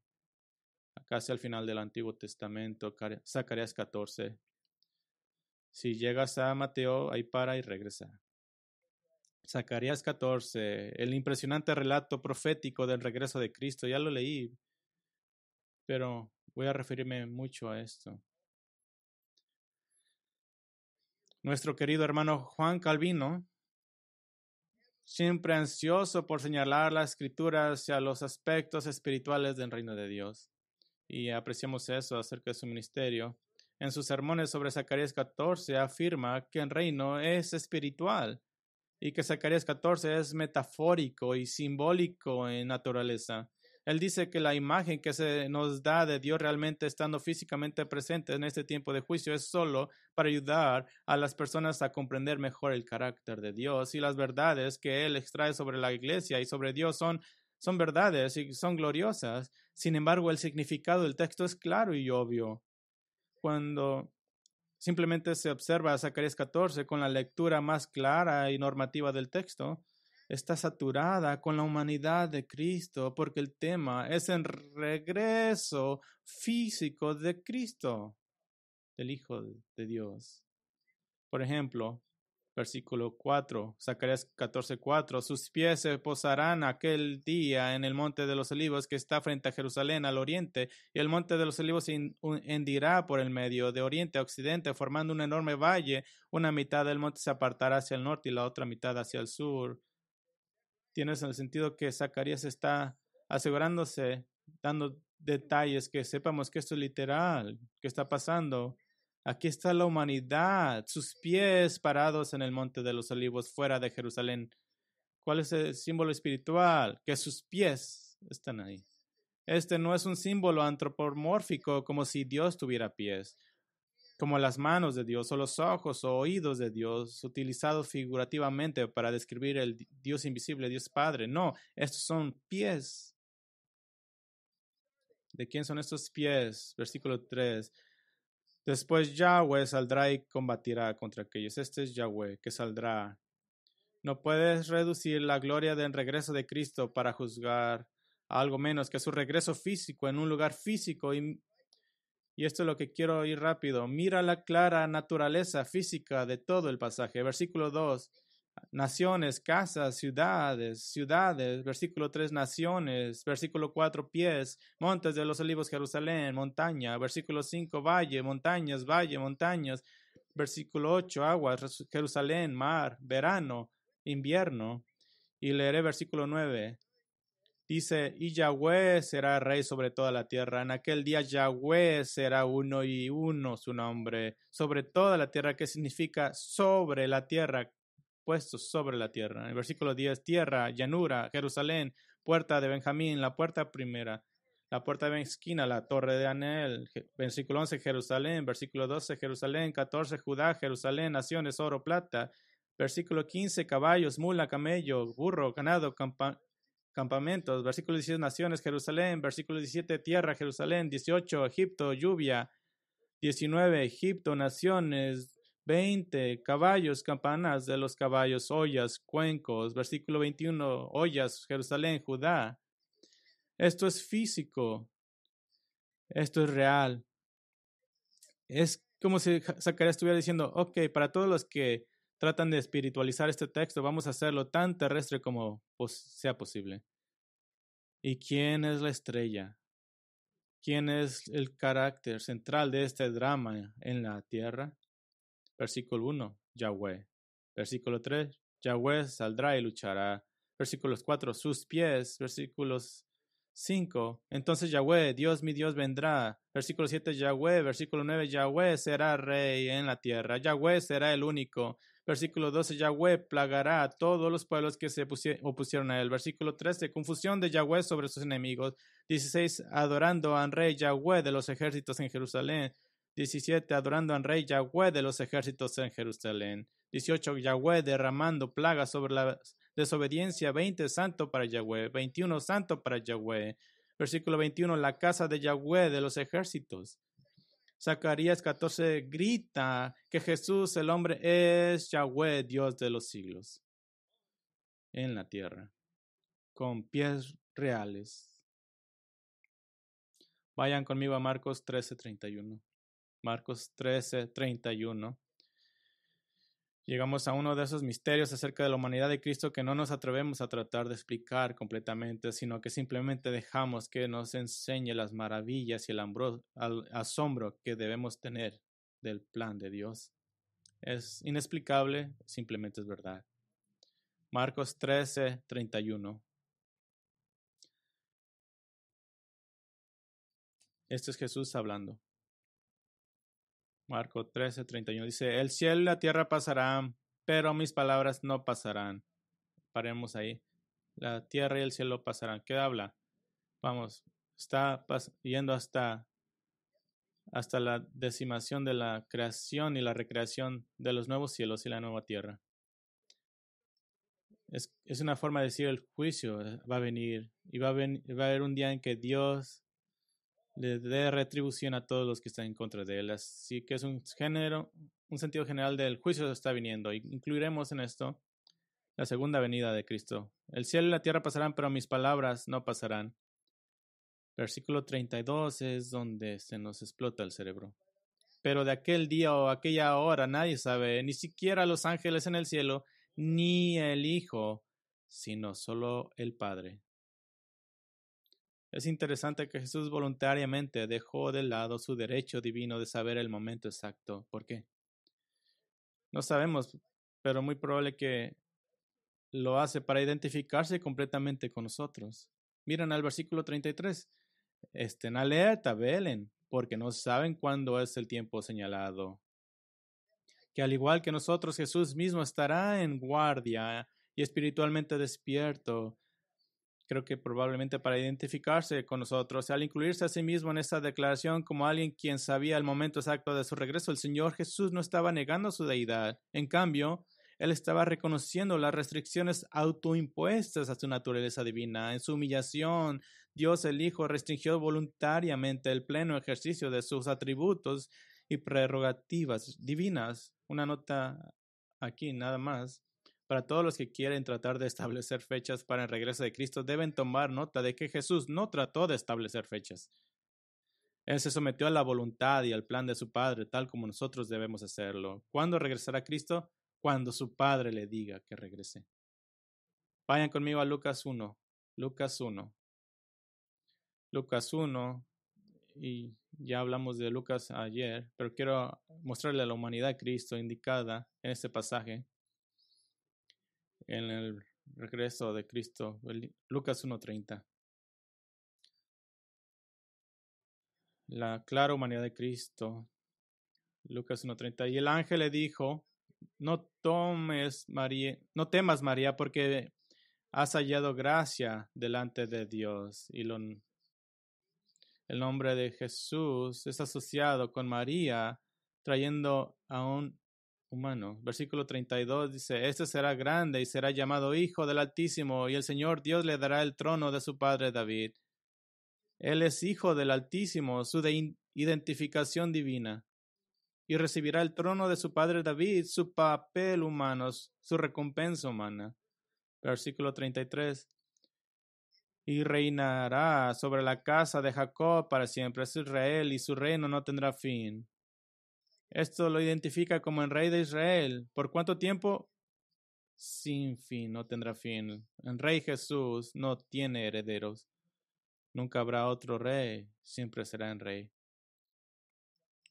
casi al final del Antiguo Testamento, Zacarías 14. Si llegas a Mateo, ahí para y regresa. Zacarías 14, el impresionante relato profético del regreso de Cristo, ya lo leí, pero voy a referirme mucho a esto. Nuestro querido hermano Juan Calvino, siempre ansioso por señalar la escritura hacia los aspectos espirituales del reino de Dios. Y apreciamos eso acerca de su ministerio. En sus sermones sobre Zacarías 14 afirma que el reino es espiritual y que Zacarías 14 es metafórico y simbólico en naturaleza. Él dice que la imagen que se nos da de Dios realmente estando físicamente presente en este tiempo de juicio es solo para ayudar a las personas a comprender mejor el carácter de Dios y las verdades que Él extrae sobre la iglesia y sobre Dios son, son verdades y son gloriosas. Sin embargo, el significado del texto es claro y obvio. Cuando simplemente se observa Zacarías 14 con la lectura más clara y normativa del texto, está saturada con la humanidad de Cristo porque el tema es el regreso físico de Cristo, del Hijo de Dios. Por ejemplo, Versículo 4, Zacarías 14, Sus pies se posarán aquel día en el monte de los olivos que está frente a Jerusalén al oriente, y el monte de los olivos se hendirá por el medio, de oriente a occidente, formando un enorme valle. Una mitad del monte se apartará hacia el norte y la otra mitad hacia el sur. Tienes el sentido que Zacarías está asegurándose, dando detalles que sepamos que esto es literal, que está pasando. Aquí está la humanidad, sus pies parados en el monte de los olivos fuera de Jerusalén. ¿Cuál es el símbolo espiritual? Que sus pies están ahí. Este no es un símbolo antropomórfico como si Dios tuviera pies, como las manos de Dios o los ojos o oídos de Dios utilizados figurativamente para describir el Dios invisible, Dios Padre. No, estos son pies. ¿De quién son estos pies? Versículo 3 Después Yahweh saldrá y combatirá contra aquellos. Este es Yahweh que saldrá. No puedes reducir la gloria del regreso de Cristo para juzgar algo menos que su regreso físico en un lugar físico. Y, y esto es lo que quiero ir rápido. Mira la clara naturaleza física de todo el pasaje. Versículo 2 naciones, casas, ciudades, ciudades, versículo 3, naciones, versículo 4, pies, montes de los olivos, Jerusalén, montaña, versículo 5, valle, montañas, valle, montañas, versículo 8, aguas, Jerusalén, mar, verano, invierno, y leeré versículo 9. Dice, y Yahweh será rey sobre toda la tierra. En aquel día Yahweh será uno y uno su nombre, sobre toda la tierra, que significa sobre la tierra, puestos sobre la tierra. el versículo 10, tierra, llanura, Jerusalén, puerta de Benjamín, la puerta primera, la puerta de esquina, la torre de Anel. Versículo 11, Jerusalén. Versículo 12, Jerusalén. 14, Judá, Jerusalén, naciones, oro, plata. Versículo 15, caballos, mula, camello, burro, ganado, campamentos. Versículo 16, naciones, Jerusalén. Versículo 17, tierra, Jerusalén. 18, Egipto, lluvia. 19, Egipto, naciones, 20 caballos, campanas de los caballos, ollas, cuencos. Versículo 21, ollas, Jerusalén, Judá. Esto es físico. Esto es real. Es como si Zacarías estuviera diciendo, ok, para todos los que tratan de espiritualizar este texto, vamos a hacerlo tan terrestre como sea posible. ¿Y quién es la estrella? ¿Quién es el carácter central de este drama en la tierra? Versículo 1, Yahweh. Versículo 3, Yahweh saldrá y luchará. Versículos 4, sus pies. Versículos 5, entonces Yahweh, Dios mi Dios vendrá. Versículo 7, Yahweh. Versículo 9, Yahweh será rey en la tierra. Yahweh será el único. Versículo 12, Yahweh plagará a todos los pueblos que se opusieron a él. Versículo 13, confusión de Yahweh sobre sus enemigos. 16, adorando al rey Yahweh de los ejércitos en Jerusalén. 17. Adorando al rey Yahweh de los ejércitos en Jerusalén. 18. Yahweh derramando plagas sobre la desobediencia. 20. Santo para Yahweh. 21. Santo para Yahweh. Versículo 21. La casa de Yahweh de los ejércitos. Zacarías 14 grita que Jesús el hombre es Yahweh, Dios de los siglos, en la tierra, con pies reales. Vayan conmigo a Marcos 13:31. Marcos 13, 31. Llegamos a uno de esos misterios acerca de la humanidad de Cristo que no nos atrevemos a tratar de explicar completamente, sino que simplemente dejamos que nos enseñe las maravillas y el asombro que debemos tener del plan de Dios. Es inexplicable, simplemente es verdad. Marcos 13, 31. Esto es Jesús hablando. Marco 13, 31 dice, el cielo y la tierra pasarán, pero mis palabras no pasarán. Paremos ahí. La tierra y el cielo pasarán. ¿Qué habla? Vamos, está yendo hasta, hasta la decimación de la creación y la recreación de los nuevos cielos y la nueva tierra. Es, una forma de decir el juicio va a venir y va a, va a haber un día en que Dios le dé retribución a todos los que están en contra de él. Así que es un género, un sentido general del juicio que está viniendo. Incluiremos en esto la segunda venida de Cristo. El cielo y la tierra pasarán, pero mis palabras no pasarán. Versículo 32 es donde se nos explota el cerebro. Pero de aquel día o aquella hora nadie sabe, ni siquiera los ángeles en el cielo, ni el Hijo, sino solo el Padre. Es interesante que Jesús voluntariamente dejó de lado su derecho divino de saber el momento exacto. ¿Por qué? No sabemos, pero muy probable que lo hace para identificarse completamente con nosotros. Miren al versículo 33. Estén alerta, velen, porque no saben cuándo es el tiempo señalado. Que al igual que nosotros, Jesús mismo estará en guardia y espiritualmente despierto creo que probablemente para identificarse con nosotros. Al incluirse a sí mismo en esta declaración como alguien quien sabía el momento exacto de su regreso, el Señor Jesús no estaba negando su deidad. En cambio, él estaba reconociendo las restricciones autoimpuestas a su naturaleza divina. En su humillación, Dios el Hijo restringió voluntariamente el pleno ejercicio de sus atributos y prerrogativas divinas. Una nota aquí, nada más. Para todos los que quieren tratar de establecer fechas para el regreso de Cristo, deben tomar nota de que Jesús no trató de establecer fechas. Él se sometió a la voluntad y al plan de su Padre, tal como nosotros debemos hacerlo. ¿Cuándo regresará Cristo? Cuando su Padre le diga que regrese. Vayan conmigo a Lucas 1. Lucas 1. Lucas 1. Y ya hablamos de Lucas ayer, pero quiero mostrarle a la humanidad de Cristo indicada en este pasaje en el regreso de Cristo. Lucas 1.30. La clara humanidad de Cristo. Lucas 1.30. Y el ángel le dijo, no tomes María, no temas María, porque has hallado gracia delante de Dios. Y el nombre de Jesús es asociado con María, trayendo a un humano. Versículo 32 dice, Este será grande y será llamado Hijo del Altísimo, y el Señor Dios le dará el trono de su padre David. Él es Hijo del Altísimo, su identificación divina, y recibirá el trono de su padre David, su papel humano, su recompensa humana. Versículo 33. Y reinará sobre la casa de Jacob para siempre, es Israel, y su reino no tendrá fin. Esto lo identifica como el rey de Israel. ¿Por cuánto tiempo? Sin fin, no tendrá fin. El rey Jesús no tiene herederos. Nunca habrá otro rey, siempre será el rey.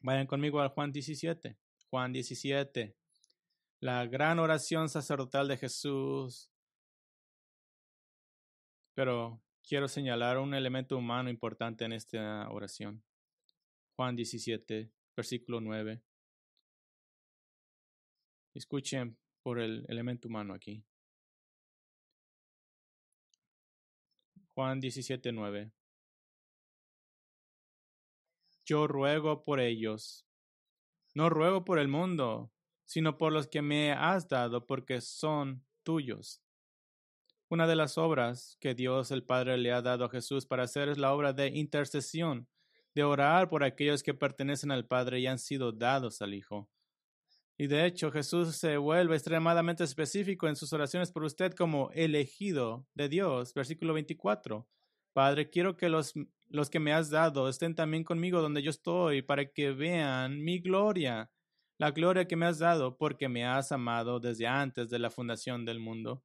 Vayan conmigo al Juan 17. Juan 17. La gran oración sacerdotal de Jesús. Pero quiero señalar un elemento humano importante en esta oración. Juan 17, versículo 9. Escuchen por el elemento humano aquí. Juan 17, 9. Yo ruego por ellos. No ruego por el mundo, sino por los que me has dado, porque son tuyos. Una de las obras que Dios el Padre le ha dado a Jesús para hacer es la obra de intercesión de orar por aquellos que pertenecen al Padre y han sido dados al Hijo. Y de hecho, Jesús se vuelve extremadamente específico en sus oraciones por usted como elegido de Dios. Versículo 24. Padre, quiero que los, los que me has dado estén también conmigo donde yo estoy, para que vean mi gloria, la gloria que me has dado, porque me has amado desde antes de la fundación del mundo.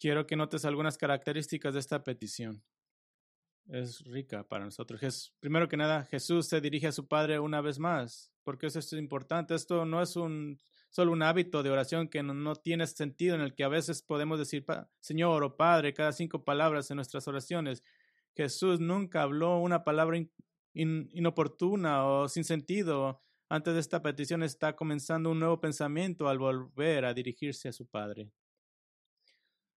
Quiero que notes algunas características de esta petición es rica para nosotros. primero que nada, Jesús se dirige a su Padre una vez más, porque eso es importante. Esto no es un, solo un hábito de oración que no, tiene sentido, en el que a veces podemos decir Señor o Padre cada cinco palabras en nuestras oraciones. Jesús nunca habló una palabra in, inoportuna o sin sentido. Antes de esta petición está comenzando un nuevo pensamiento al volver a dirigirse a su Padre.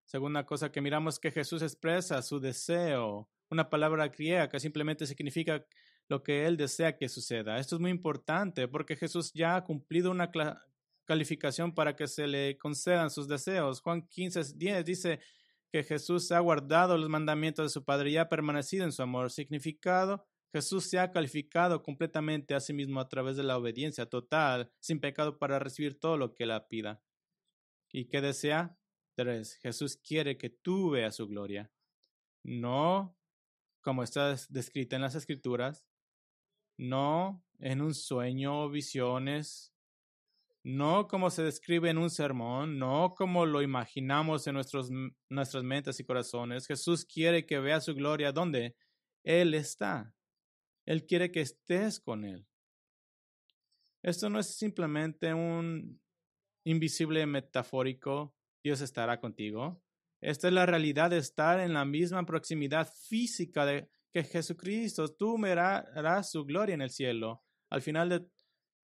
Segunda cosa que miramos que Jesús expresa su deseo una palabra cría que simplemente significa lo que Él desea que suceda. Esto es muy importante porque Jesús ya ha cumplido una calificación para que se le concedan sus deseos. Juan 15.10 dice que Jesús ha guardado los mandamientos de su Padre y ha permanecido en su amor. Significado, Jesús se ha calificado completamente a sí mismo a través de la obediencia total, sin pecado, para recibir todo lo que la pida. ¿Y qué desea? Tres, Jesús quiere que tú veas su gloria. No como está descrita en las escrituras, no en un sueño o visiones, no como se describe en un sermón, no como lo imaginamos en nuestros, nuestras mentes y corazones. Jesús quiere que vea su gloria donde Él está. Él quiere que estés con Él. Esto no es simplemente un invisible metafórico, Dios estará contigo. Esta es la realidad de estar en la misma proximidad física de, que Jesucristo. Tú mirarás su gloria en el cielo al final, de,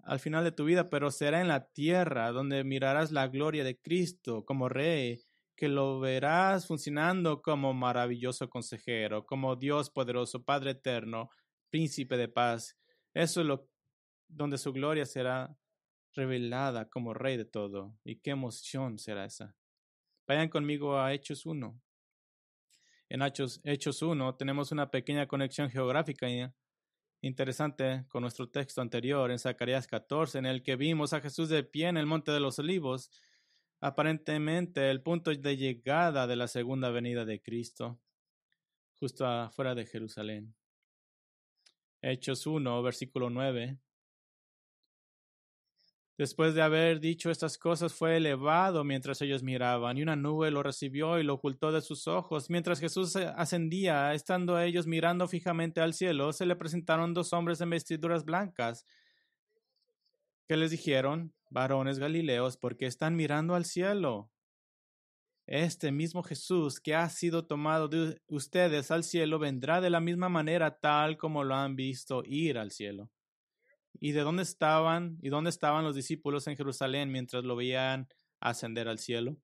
al final de tu vida, pero será en la tierra donde mirarás la gloria de Cristo como Rey, que lo verás funcionando como maravilloso consejero, como Dios poderoso, Padre eterno, príncipe de paz. Eso es lo donde su gloria será revelada como Rey de todo. Y qué emoción será esa. Vayan conmigo a Hechos 1. En Hechos, 1 tenemos una pequeña conexión geográfica interesante ¿eh? con nuestro texto anterior en Zacarías 14, en el que vimos a Jesús de pie en el Monte de los Olivos, aparentemente el punto de llegada de la segunda venida de Cristo, justo afuera de Jerusalén. Hechos 1, versículo 9. Después de haber dicho estas cosas, fue elevado mientras ellos miraban, y una nube lo recibió y lo ocultó de sus ojos. Mientras Jesús eh, ascendía, estando ellos mirando fijamente al cielo, se le presentaron dos hombres en vestiduras blancas, que les dijeron, varones Galileos, porque están mirando al cielo? Este mismo Jesús que ha sido tomado de ustedes al cielo vendrá de la misma manera tal como lo han visto ir al cielo y de dónde estaban y dónde estaban los discípulos en Jerusalén mientras lo veían ascender al cielo.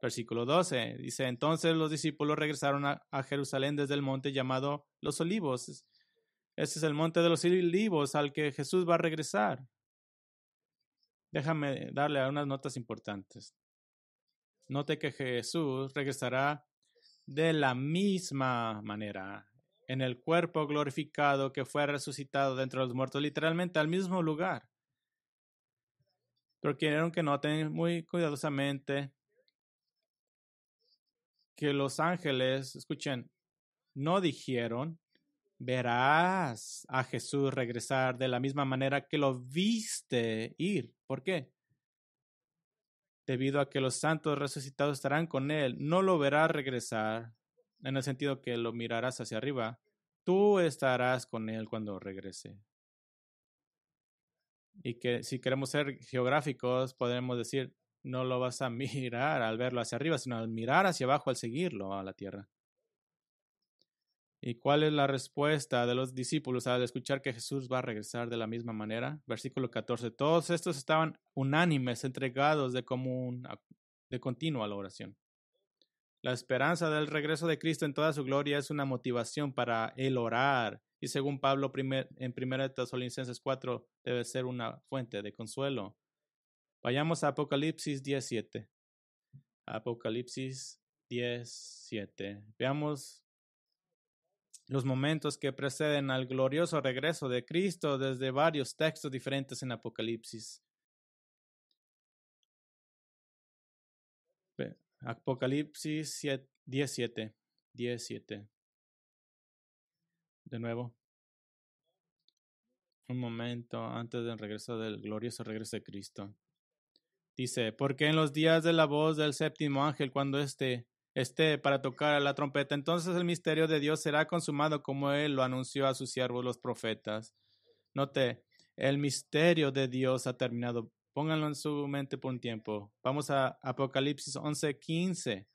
Versículo 12 dice, entonces los discípulos regresaron a, Jerusalén desde el monte llamado Los Olivos. Ese es el monte de los olivos al que Jesús va a regresar. Déjame darle algunas notas importantes. Note que Jesús regresará de la misma manera en el cuerpo glorificado que fue resucitado dentro de los muertos, literalmente al mismo lugar. Pero quieren que noten muy cuidadosamente que los ángeles, escuchen, no dijeron, verás a Jesús regresar de la misma manera que lo viste ir. ¿Por qué? Debido a que los santos resucitados estarán con él, no lo verás regresar en el sentido que lo mirarás hacia arriba, tú estarás con Él cuando regrese. Y que si queremos ser geográficos, podemos decir, no lo vas a mirar al verlo hacia arriba, sino al mirar hacia abajo, al seguirlo a la tierra. ¿Y cuál es la respuesta de los discípulos al escuchar que Jesús va a regresar de la misma manera? Versículo 14. Todos estos estaban unánimes, entregados de común, de continuo a la oración. La esperanza del regreso de Cristo en toda su gloria es una motivación para el orar y según Pablo en 1 Tesalonicenses 4 debe ser una fuente de consuelo. Vayamos a Apocalipsis 17. Apocalipsis 17. Veamos los momentos que preceden al glorioso regreso de Cristo desde varios textos diferentes en Apocalipsis. Apocalipsis 17, De nuevo. Un momento antes del regreso del glorioso regreso de Cristo. Dice, porque en los días de la voz del séptimo ángel, cuando este esté para tocar la trompeta, entonces el misterio de Dios será consumado como él lo anunció a sus siervos los profetas. Note, el misterio de Dios ha terminado Pónganlo en su mente por un tiempo. Vamos a Apocalipsis 11, 15.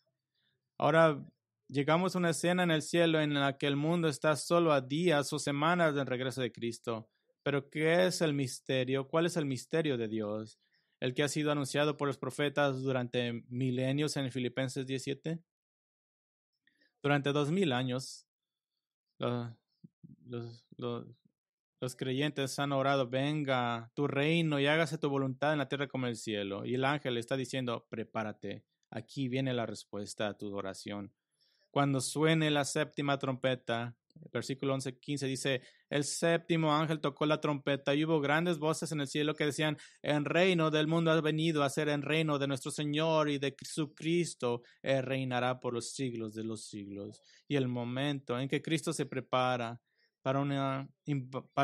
Ahora llegamos a una escena en el cielo en la que el mundo está solo a días o semanas del regreso de Cristo. Pero ¿qué es el misterio? ¿Cuál es el misterio de Dios? El que ha sido anunciado por los profetas durante milenios en Filipenses 17. Durante dos mil años, los, los creyentes han orado, venga tu reino y hágase tu voluntad en la tierra como en el cielo. Y el ángel está diciendo, prepárate, aquí viene la respuesta a tu oración. Cuando suene la séptima trompeta, el versículo 11, dice, el séptimo ángel tocó la trompeta y hubo grandes voces en el cielo que decían, en reino del mundo has venido a ser en reino de nuestro Señor y de Jesucristo, eh, reinará por los siglos de los siglos. Y el momento en que Cristo se prepara para,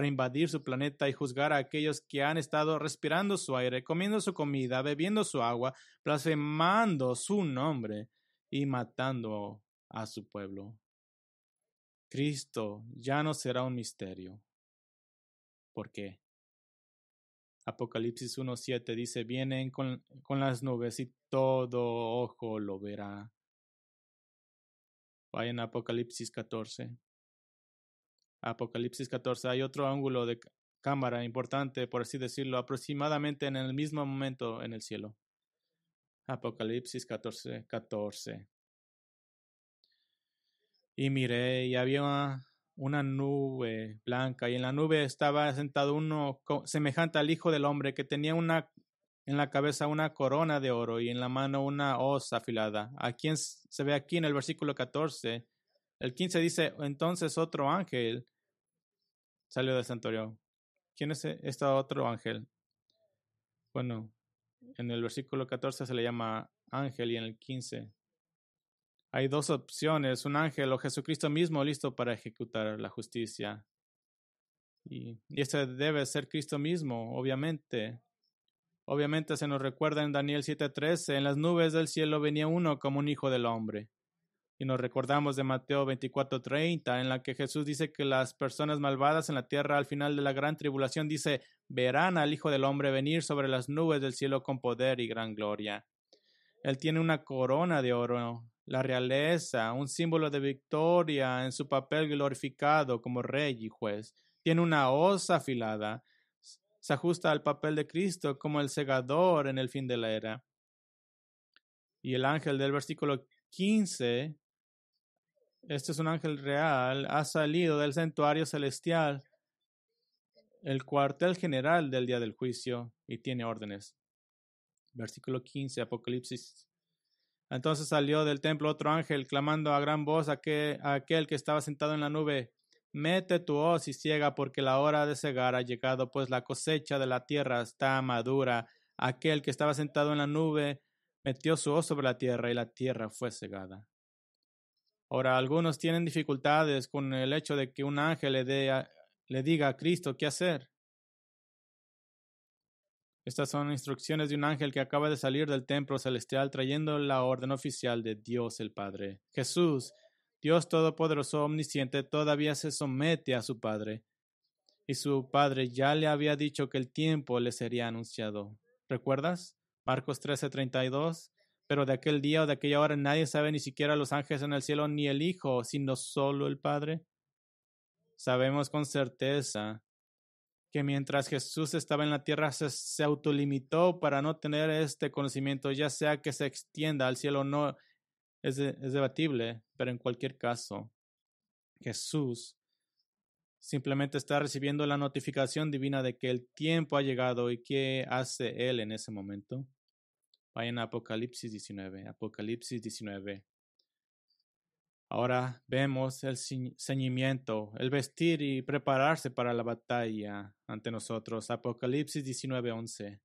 invadir su planeta y juzgar a aquellos que han estado respirando su aire, comiendo su comida, bebiendo su agua, blasfemando su nombre y matando a su pueblo. Cristo ya no será un misterio. ¿Por qué? Apocalipsis 1.7 dice, vienen con, con las nubes y todo ojo lo verá. Vayan a Apocalipsis 14. Apocalipsis 14. Hay otro ángulo de cámara importante, por así decirlo, aproximadamente en el mismo momento en el cielo. Apocalipsis 14, 14. Y miré, y había una, nube blanca, y en la nube estaba sentado uno semejante al Hijo del Hombre, que tenía una, en la cabeza una corona de oro y en la mano una hoz afilada. A quién se ve aquí en el versículo 14. El 15 dice, entonces otro ángel salió del santuario. ¿Quién es e-, este otro ángel? Bueno, en el versículo 14 se le llama ángel y en el 15. Hay dos opciones, un ángel o Jesucristo mismo listo para ejecutar la justicia. Y, este debe ser Cristo mismo, obviamente. Obviamente se nos recuerda en Daniel 7:13, en las nubes del cielo venía uno como un hijo del hombre. Y nos recordamos de Mateo 24:30, en la que Jesús dice que las personas malvadas en la tierra al final de la gran tribulación dice, verán al Hijo del Hombre venir sobre las nubes del cielo con poder y gran gloria. Él tiene una corona de oro, la realeza, un símbolo de victoria en su papel glorificado como rey y juez. Tiene una hoz afilada, se ajusta al papel de Cristo como el segador en el fin de la era. Y el ángel del versículo 15 este es un ángel real, ha salido del santuario celestial, el cuartel general del día del juicio, y tiene órdenes. Versículo 15, Apocalipsis. Entonces salió del templo otro ángel, clamando a gran voz a, aquel que estaba sentado en la nube, Mete tu hoz y ciega, porque la hora de cegar ha llegado, pues la cosecha de la tierra está madura. Aquel que estaba sentado en la nube metió su hoz sobre la tierra y la tierra fue cegada. Ahora, algunos tienen dificultades con el hecho de que un ángel le, diga a Cristo qué hacer. Estas son instrucciones de un ángel que acaba de salir del templo celestial trayendo la orden oficial de Dios el Padre. Jesús, Dios Todopoderoso, Omnisciente, todavía se somete a su Padre. Y su Padre ya le había dicho que el tiempo le sería anunciado. ¿Recuerdas? Marcos 13:32 pero de aquel día o de aquella hora nadie sabe ni siquiera los ángeles en el cielo ni el Hijo, sino solo el Padre. Sabemos con certeza que mientras Jesús estaba en la tierra se, autolimitó para no tener este conocimiento, ya sea que se extienda al cielo o no, es, es debatible, pero en cualquier caso, Jesús simplemente está recibiendo la notificación divina de que el tiempo ha llegado y qué hace Él en ese momento. Vayan a Apocalipsis 19, Apocalipsis 19. Ahora vemos el ceñimiento, el vestir y prepararse para la batalla ante nosotros. Apocalipsis 19:11.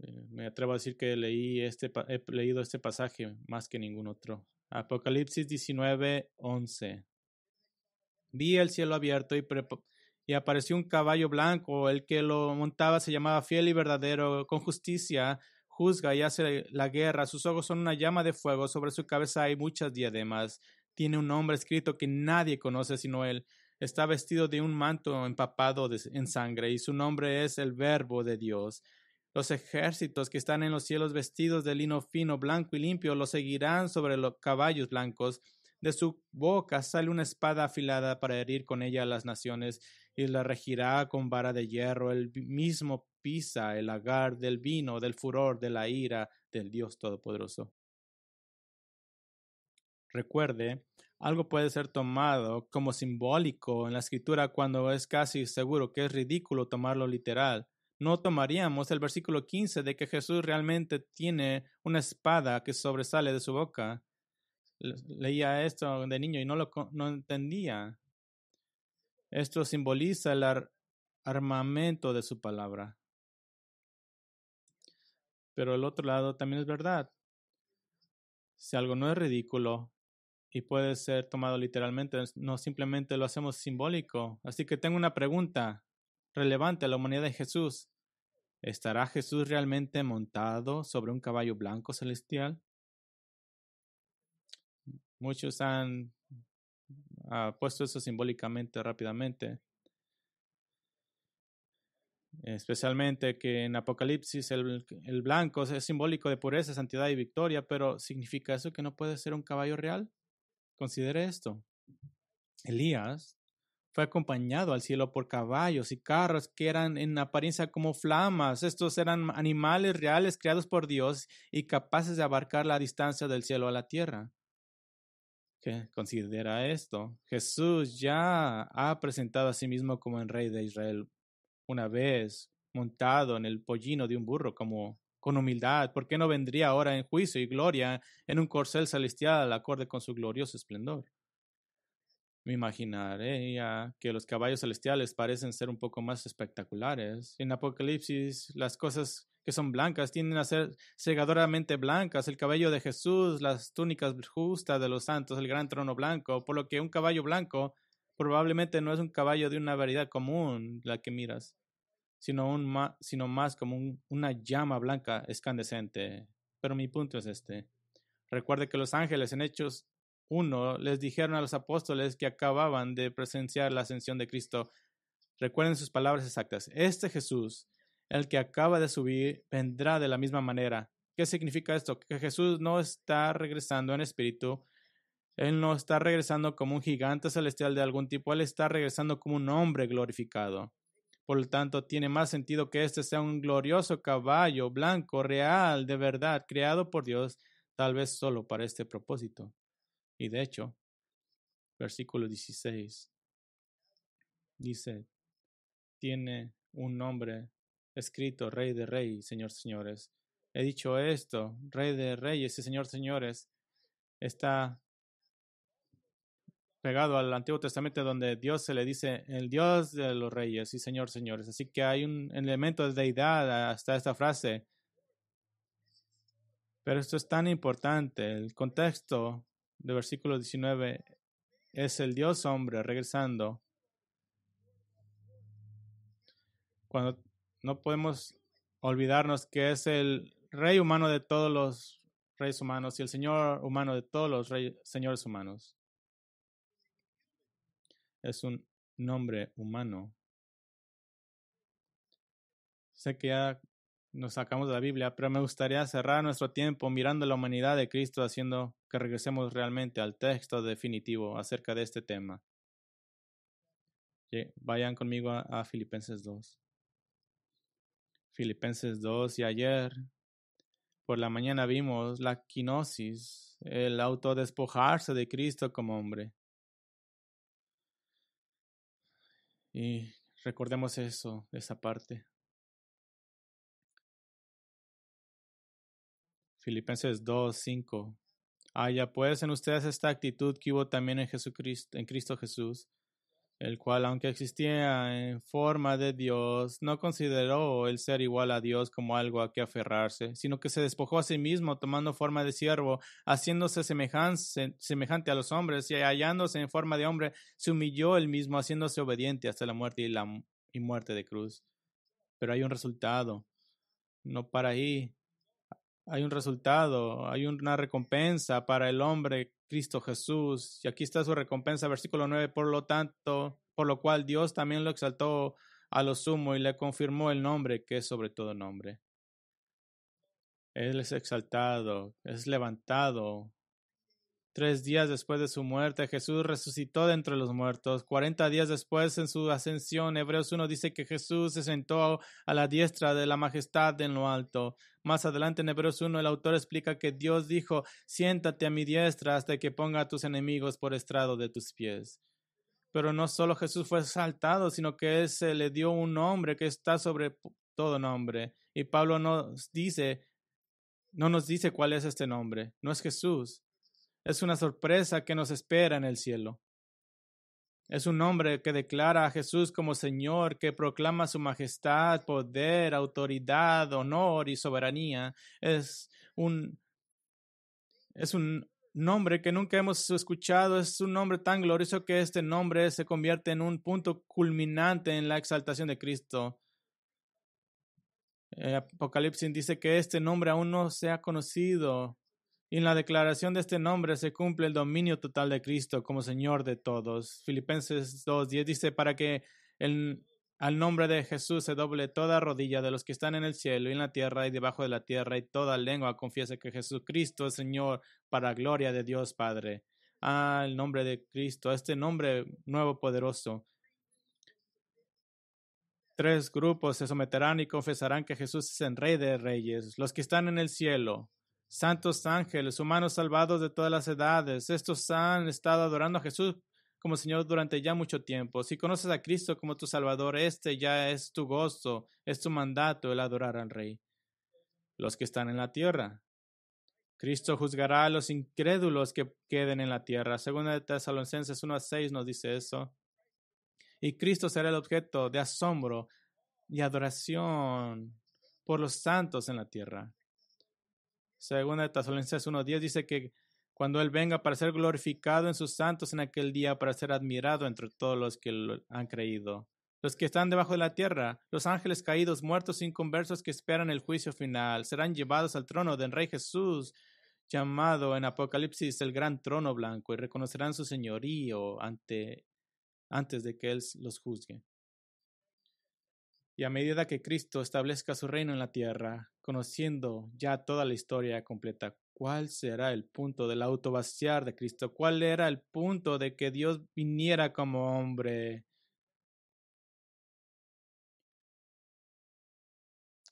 Eh, me atrevo a decir que leí este, he leído este pasaje más que ningún otro. Apocalipsis 19:11. Vi el cielo abierto y, y apareció un caballo blanco, el que lo montaba se llamaba fiel y verdadero, con justicia juzga y hace la guerra, sus ojos son una llama de fuego, sobre su cabeza hay muchas diademas, tiene un nombre escrito que nadie conoce sino él, está vestido de un manto empapado en sangre, y su nombre es el Verbo de Dios. Los ejércitos que están en los cielos vestidos de lino fino, blanco y limpio, lo seguirán sobre los caballos blancos. De su boca sale una espada afilada para herir con ella a las naciones, y la regirá con vara de hierro. el mismo pisa el agar del vino, del furor, de la ira del Dios Todopoderoso. Recuerde, algo puede ser tomado como simbólico en la escritura cuando es casi seguro que es ridículo tomarlo literal. No tomaríamos el versículo 15 de que Jesús realmente tiene una espada que sobresale de su boca. Leía esto de niño y no lo no entendía. Esto simboliza el armamento de su palabra. Pero el otro lado también es verdad. Si algo no es ridículo y puede ser tomado literalmente, no simplemente lo hacemos simbólico. Así que tengo una pregunta relevante a la humanidad de Jesús. ¿Estará Jesús realmente montado sobre un caballo blanco celestial? Muchos han ha puesto eso simbólicamente rápidamente. Especialmente que en Apocalipsis el, el blanco es simbólico de pureza, santidad y victoria, pero ¿significa eso que no puede ser un caballo real? Considere esto. Elías fue acompañado al cielo por caballos y carros que eran en apariencia como flamas. Estos eran animales reales creados por Dios y capaces de abarcar la distancia del cielo a la tierra que considera esto. Jesús ya ha presentado a sí mismo como el rey de Israel una vez montado en el pollino de un burro, como con humildad. ¿Por qué no vendría ahora en juicio y gloria en un corcel celestial acorde con su glorioso esplendor? Me imaginaría que los caballos celestiales parecen ser un poco más espectaculares. En Apocalipsis las cosas son blancas, tienden a ser cegadoramente blancas, el cabello de Jesús, las túnicas justas de los santos, el gran trono blanco, por lo que un caballo blanco probablemente no es un caballo de una variedad común la que miras, sino, un ma, sino más como una llama blanca escandescente. Pero mi punto es este. Recuerde que los ángeles en Hechos 1 les dijeron a los apóstoles que acababan de presenciar la ascensión de Cristo. Recuerden sus palabras exactas. Este Jesús el que acaba de subir vendrá de la misma manera. ¿Qué significa esto? Que Jesús no está regresando en espíritu. Él no está regresando como un gigante celestial de algún tipo. Él está regresando como un hombre glorificado. Por lo tanto, tiene más sentido que este sea un glorioso caballo blanco, real, de verdad, creado por Dios, tal vez solo para este propósito. Y de hecho, versículo 16 dice, tiene un nombre escrito, Rey de rey Señor, señores. He dicho esto, Rey de Reyes y Señor, señores. Está pegado al Antiguo Testamento donde Dios se le dice el Dios de los reyes y Señor, señores. Así que hay un elemento de deidad hasta esta frase. Pero esto es tan importante. El contexto del versículo 19 es el Dios hombre regresando. Cuando no podemos olvidarnos que es el rey humano de todos los reyes humanos y el señor humano de todos los reyes, señores humanos. Es un nombre humano. Sé que ya nos sacamos de la Biblia, pero me gustaría cerrar nuestro tiempo mirando la humanidad de Cristo, haciendo que regresemos realmente al texto definitivo acerca de este tema. Vayan conmigo a, a Filipenses 2. Filipenses 2 y ayer por la mañana vimos la quinosis, el autodespojarse de Cristo como hombre. Y recordemos eso, esa parte. Filipenses 2, 5. Haya pues en ustedes esta actitud que hubo también en Jesucristo, en Cristo Jesús, el cual aunque existía en forma de Dios, no consideró el ser igual a Dios como algo a que aferrarse, sino que se despojó a sí mismo tomando forma de siervo, haciéndose semejante a los hombres y hallándose en forma de hombre, se humilló él mismo, haciéndose obediente hasta la muerte y la y muerte de cruz. Pero hay un resultado, no para ahí, hay un resultado, hay una recompensa para el hombre Cristo Jesús. Y aquí está su recompensa, versículo 9, por lo tanto, por lo cual Dios también lo exaltó a lo sumo y le confirmó el nombre que es sobre todo nombre. Él es exaltado, es levantado. Tres días después de su muerte, Jesús resucitó de entre los muertos. Cuarenta días después, en su ascensión, Hebreos 1 dice que Jesús se sentó a la diestra de la majestad en lo alto. Más adelante en Hebreos 1 el autor explica que Dios dijo, siéntate a mi diestra hasta que ponga a tus enemigos por estrado de tus pies. Pero no solo Jesús fue exaltado, sino que él se le dio un nombre que está sobre todo nombre. Y Pablo nos dice, no nos dice cuál es este nombre, no es Jesús. Es una sorpresa que nos espera en el cielo. Es un nombre que declara a Jesús como Señor, que proclama su majestad, poder, autoridad, honor y soberanía. Es un, es un nombre que nunca hemos escuchado. Es un nombre tan glorioso que este nombre se convierte en un punto culminante en la exaltación de Cristo. Eh, Apocalipsis dice que este nombre aún no se ha conocido y en la declaración de este nombre se cumple el dominio total de Cristo como Señor de todos. Filipenses 2.10 dice, para que al nombre de Jesús se doble toda rodilla de los que están en el cielo y en la tierra y debajo de la tierra y toda lengua confiese que Jesucristo es Señor para gloria de Dios Padre. Al ah, nombre de Cristo, este nombre nuevo poderoso. Tres grupos se someterán y confesarán que Jesús es el Rey de Reyes, los que están en el cielo, santos ángeles, humanos salvados de todas las edades. Estos han estado adorando a Jesús como Señor durante ya mucho tiempo. Si conoces a Cristo como tu Salvador, este ya es tu gozo, es tu mandato el adorar al Rey. Los que están en la tierra. Cristo juzgará a los incrédulos que queden en la tierra. Segunda de Tesalonicenses 1 6 nos dice eso. Y Cristo será el objeto de asombro y adoración por los santos en la tierra. Segunda de Tesalonicenses 1.10 dice que cuando Él venga para ser glorificado en sus santos en aquel día, para ser admirado entre todos los que han creído. Los que están debajo de la tierra, los ángeles caídos, muertos, inconversos que esperan el juicio final, serán llevados al trono del Rey Jesús, llamado en Apocalipsis el gran trono blanco, y reconocerán su señorío ante, antes de que Él los juzgue y a medida que Cristo establezca su reino en la tierra, conociendo ya toda la historia completa, ¿cuál será el punto del autovaciar de Cristo? ¿Cuál era el punto de que Dios viniera como hombre?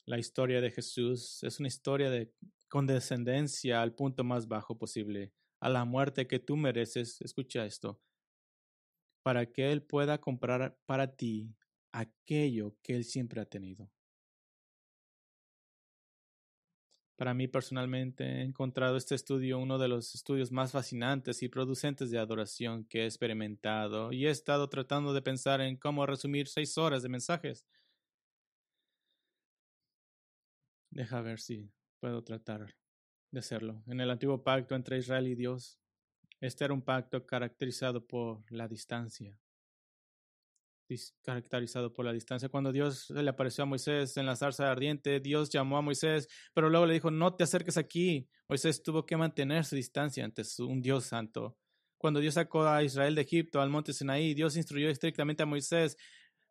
La historia de Jesús es una historia de condescendencia al punto más bajo posible, a la muerte que tú mereces. Escucha esto para que Él pueda comprar para ti aquello que Él siempre ha tenido. Para mí personalmente he encontrado este estudio uno de los estudios más fascinantes y producentes de adoración que he experimentado y he estado tratando de pensar en cómo resumir seis horas de mensajes. Deja ver si puedo tratar de hacerlo. En el antiguo pacto entre Israel y Dios, este era un pacto caracterizado por la distancia caracterizado por la distancia. Cuando Dios le apareció a Moisés en la zarza ardiente, Dios llamó a Moisés, pero luego le dijo, no te acerques aquí. Moisés tuvo que mantener su distancia ante un Dios santo. Cuando Dios sacó a Israel de Egipto al monte Sinaí, Dios instruyó estrictamente a Moisés,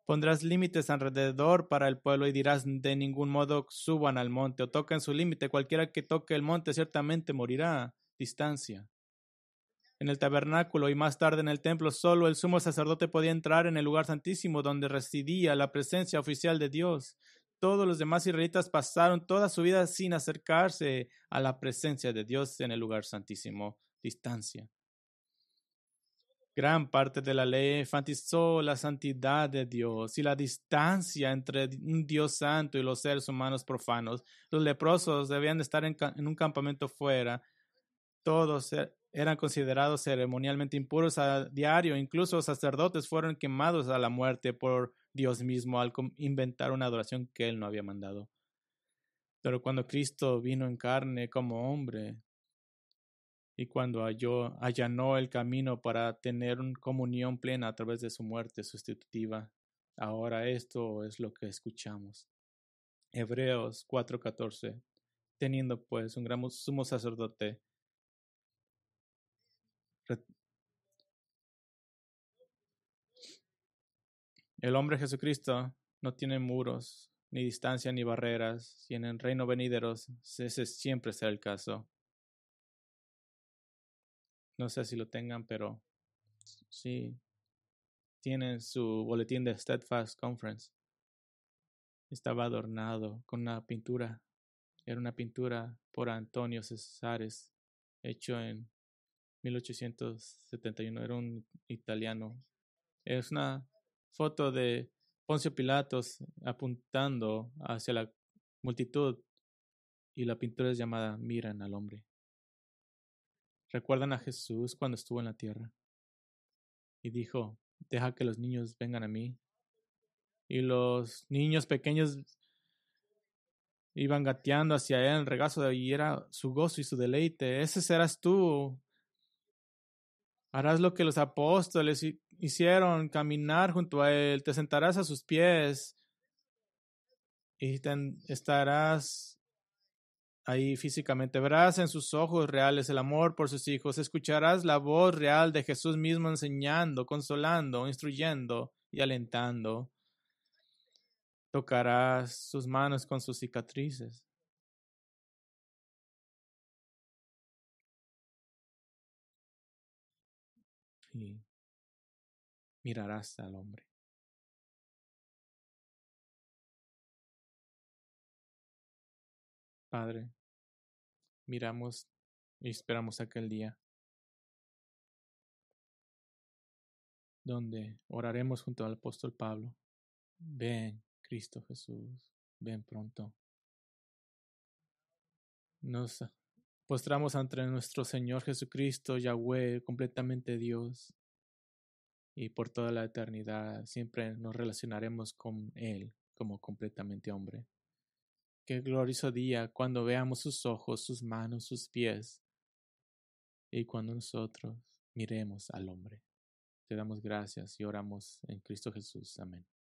pondrás límites alrededor para el pueblo y dirás, de ningún modo suban al monte o toquen su límite. Cualquiera que toque el monte ciertamente morirá. Distancia en el tabernáculo y más tarde en el templo, solo el sumo sacerdote podía entrar en el lugar santísimo donde residía la presencia oficial de Dios. Todos los demás israelitas pasaron toda su vida sin acercarse a la presencia de Dios en el lugar santísimo, distancia. Gran parte de la ley enfatizó la santidad de Dios y la distancia entre un Dios santo y los seres humanos profanos. Los leprosos debían estar en, en un campamento fuera. Todos eh, eran considerados ceremonialmente impuros a diario. Incluso sacerdotes fueron quemados a la muerte por Dios mismo al inventar una adoración que él no había mandado. Pero cuando Cristo vino en carne como hombre y cuando halló, allanó el camino para tener una comunión plena a través de su muerte sustitutiva, ahora esto es lo que escuchamos. Hebreos 4:14 Teniendo pues un gran sumo sacerdote el hombre Jesucristo no tiene muros, ni distancia, ni barreras, y en el reino venideros ese siempre será el caso. No sé si lo tengan, pero sí, tienen su boletín de Steadfast Conference. Estaba adornado con una pintura. Era una pintura por Antonio Cesares, hecho en 1871, era un italiano. Es una foto de Poncio Pilatos apuntando hacia la multitud y la pintura es llamada Miran al hombre. Recuerdan a Jesús cuando estuvo en la tierra y dijo, deja que los niños vengan a mí. Y los niños pequeños iban gateando hacia él en regazo de y era su gozo y su deleite. Ese serás tú, Harás lo que los apóstoles hicieron, caminar junto a Él, te sentarás a sus pies y estarás ahí físicamente. Verás en sus ojos reales el amor por sus hijos, escucharás la voz real de Jesús mismo enseñando, consolando, instruyendo y alentando. Tocarás sus manos con sus cicatrices. mirarás al hombre. Padre, miramos y esperamos aquel día donde oraremos junto al apóstol Pablo. Ven, Cristo Jesús, ven pronto. Nos postramos ante nuestro Señor Jesucristo, Yahweh, completamente Dios, y por toda la eternidad siempre nos relacionaremos con Él como completamente hombre. Qué glorioso día cuando veamos sus ojos, sus manos, sus pies, y cuando nosotros miremos al hombre. Te damos gracias y oramos en Cristo Jesús. Amén.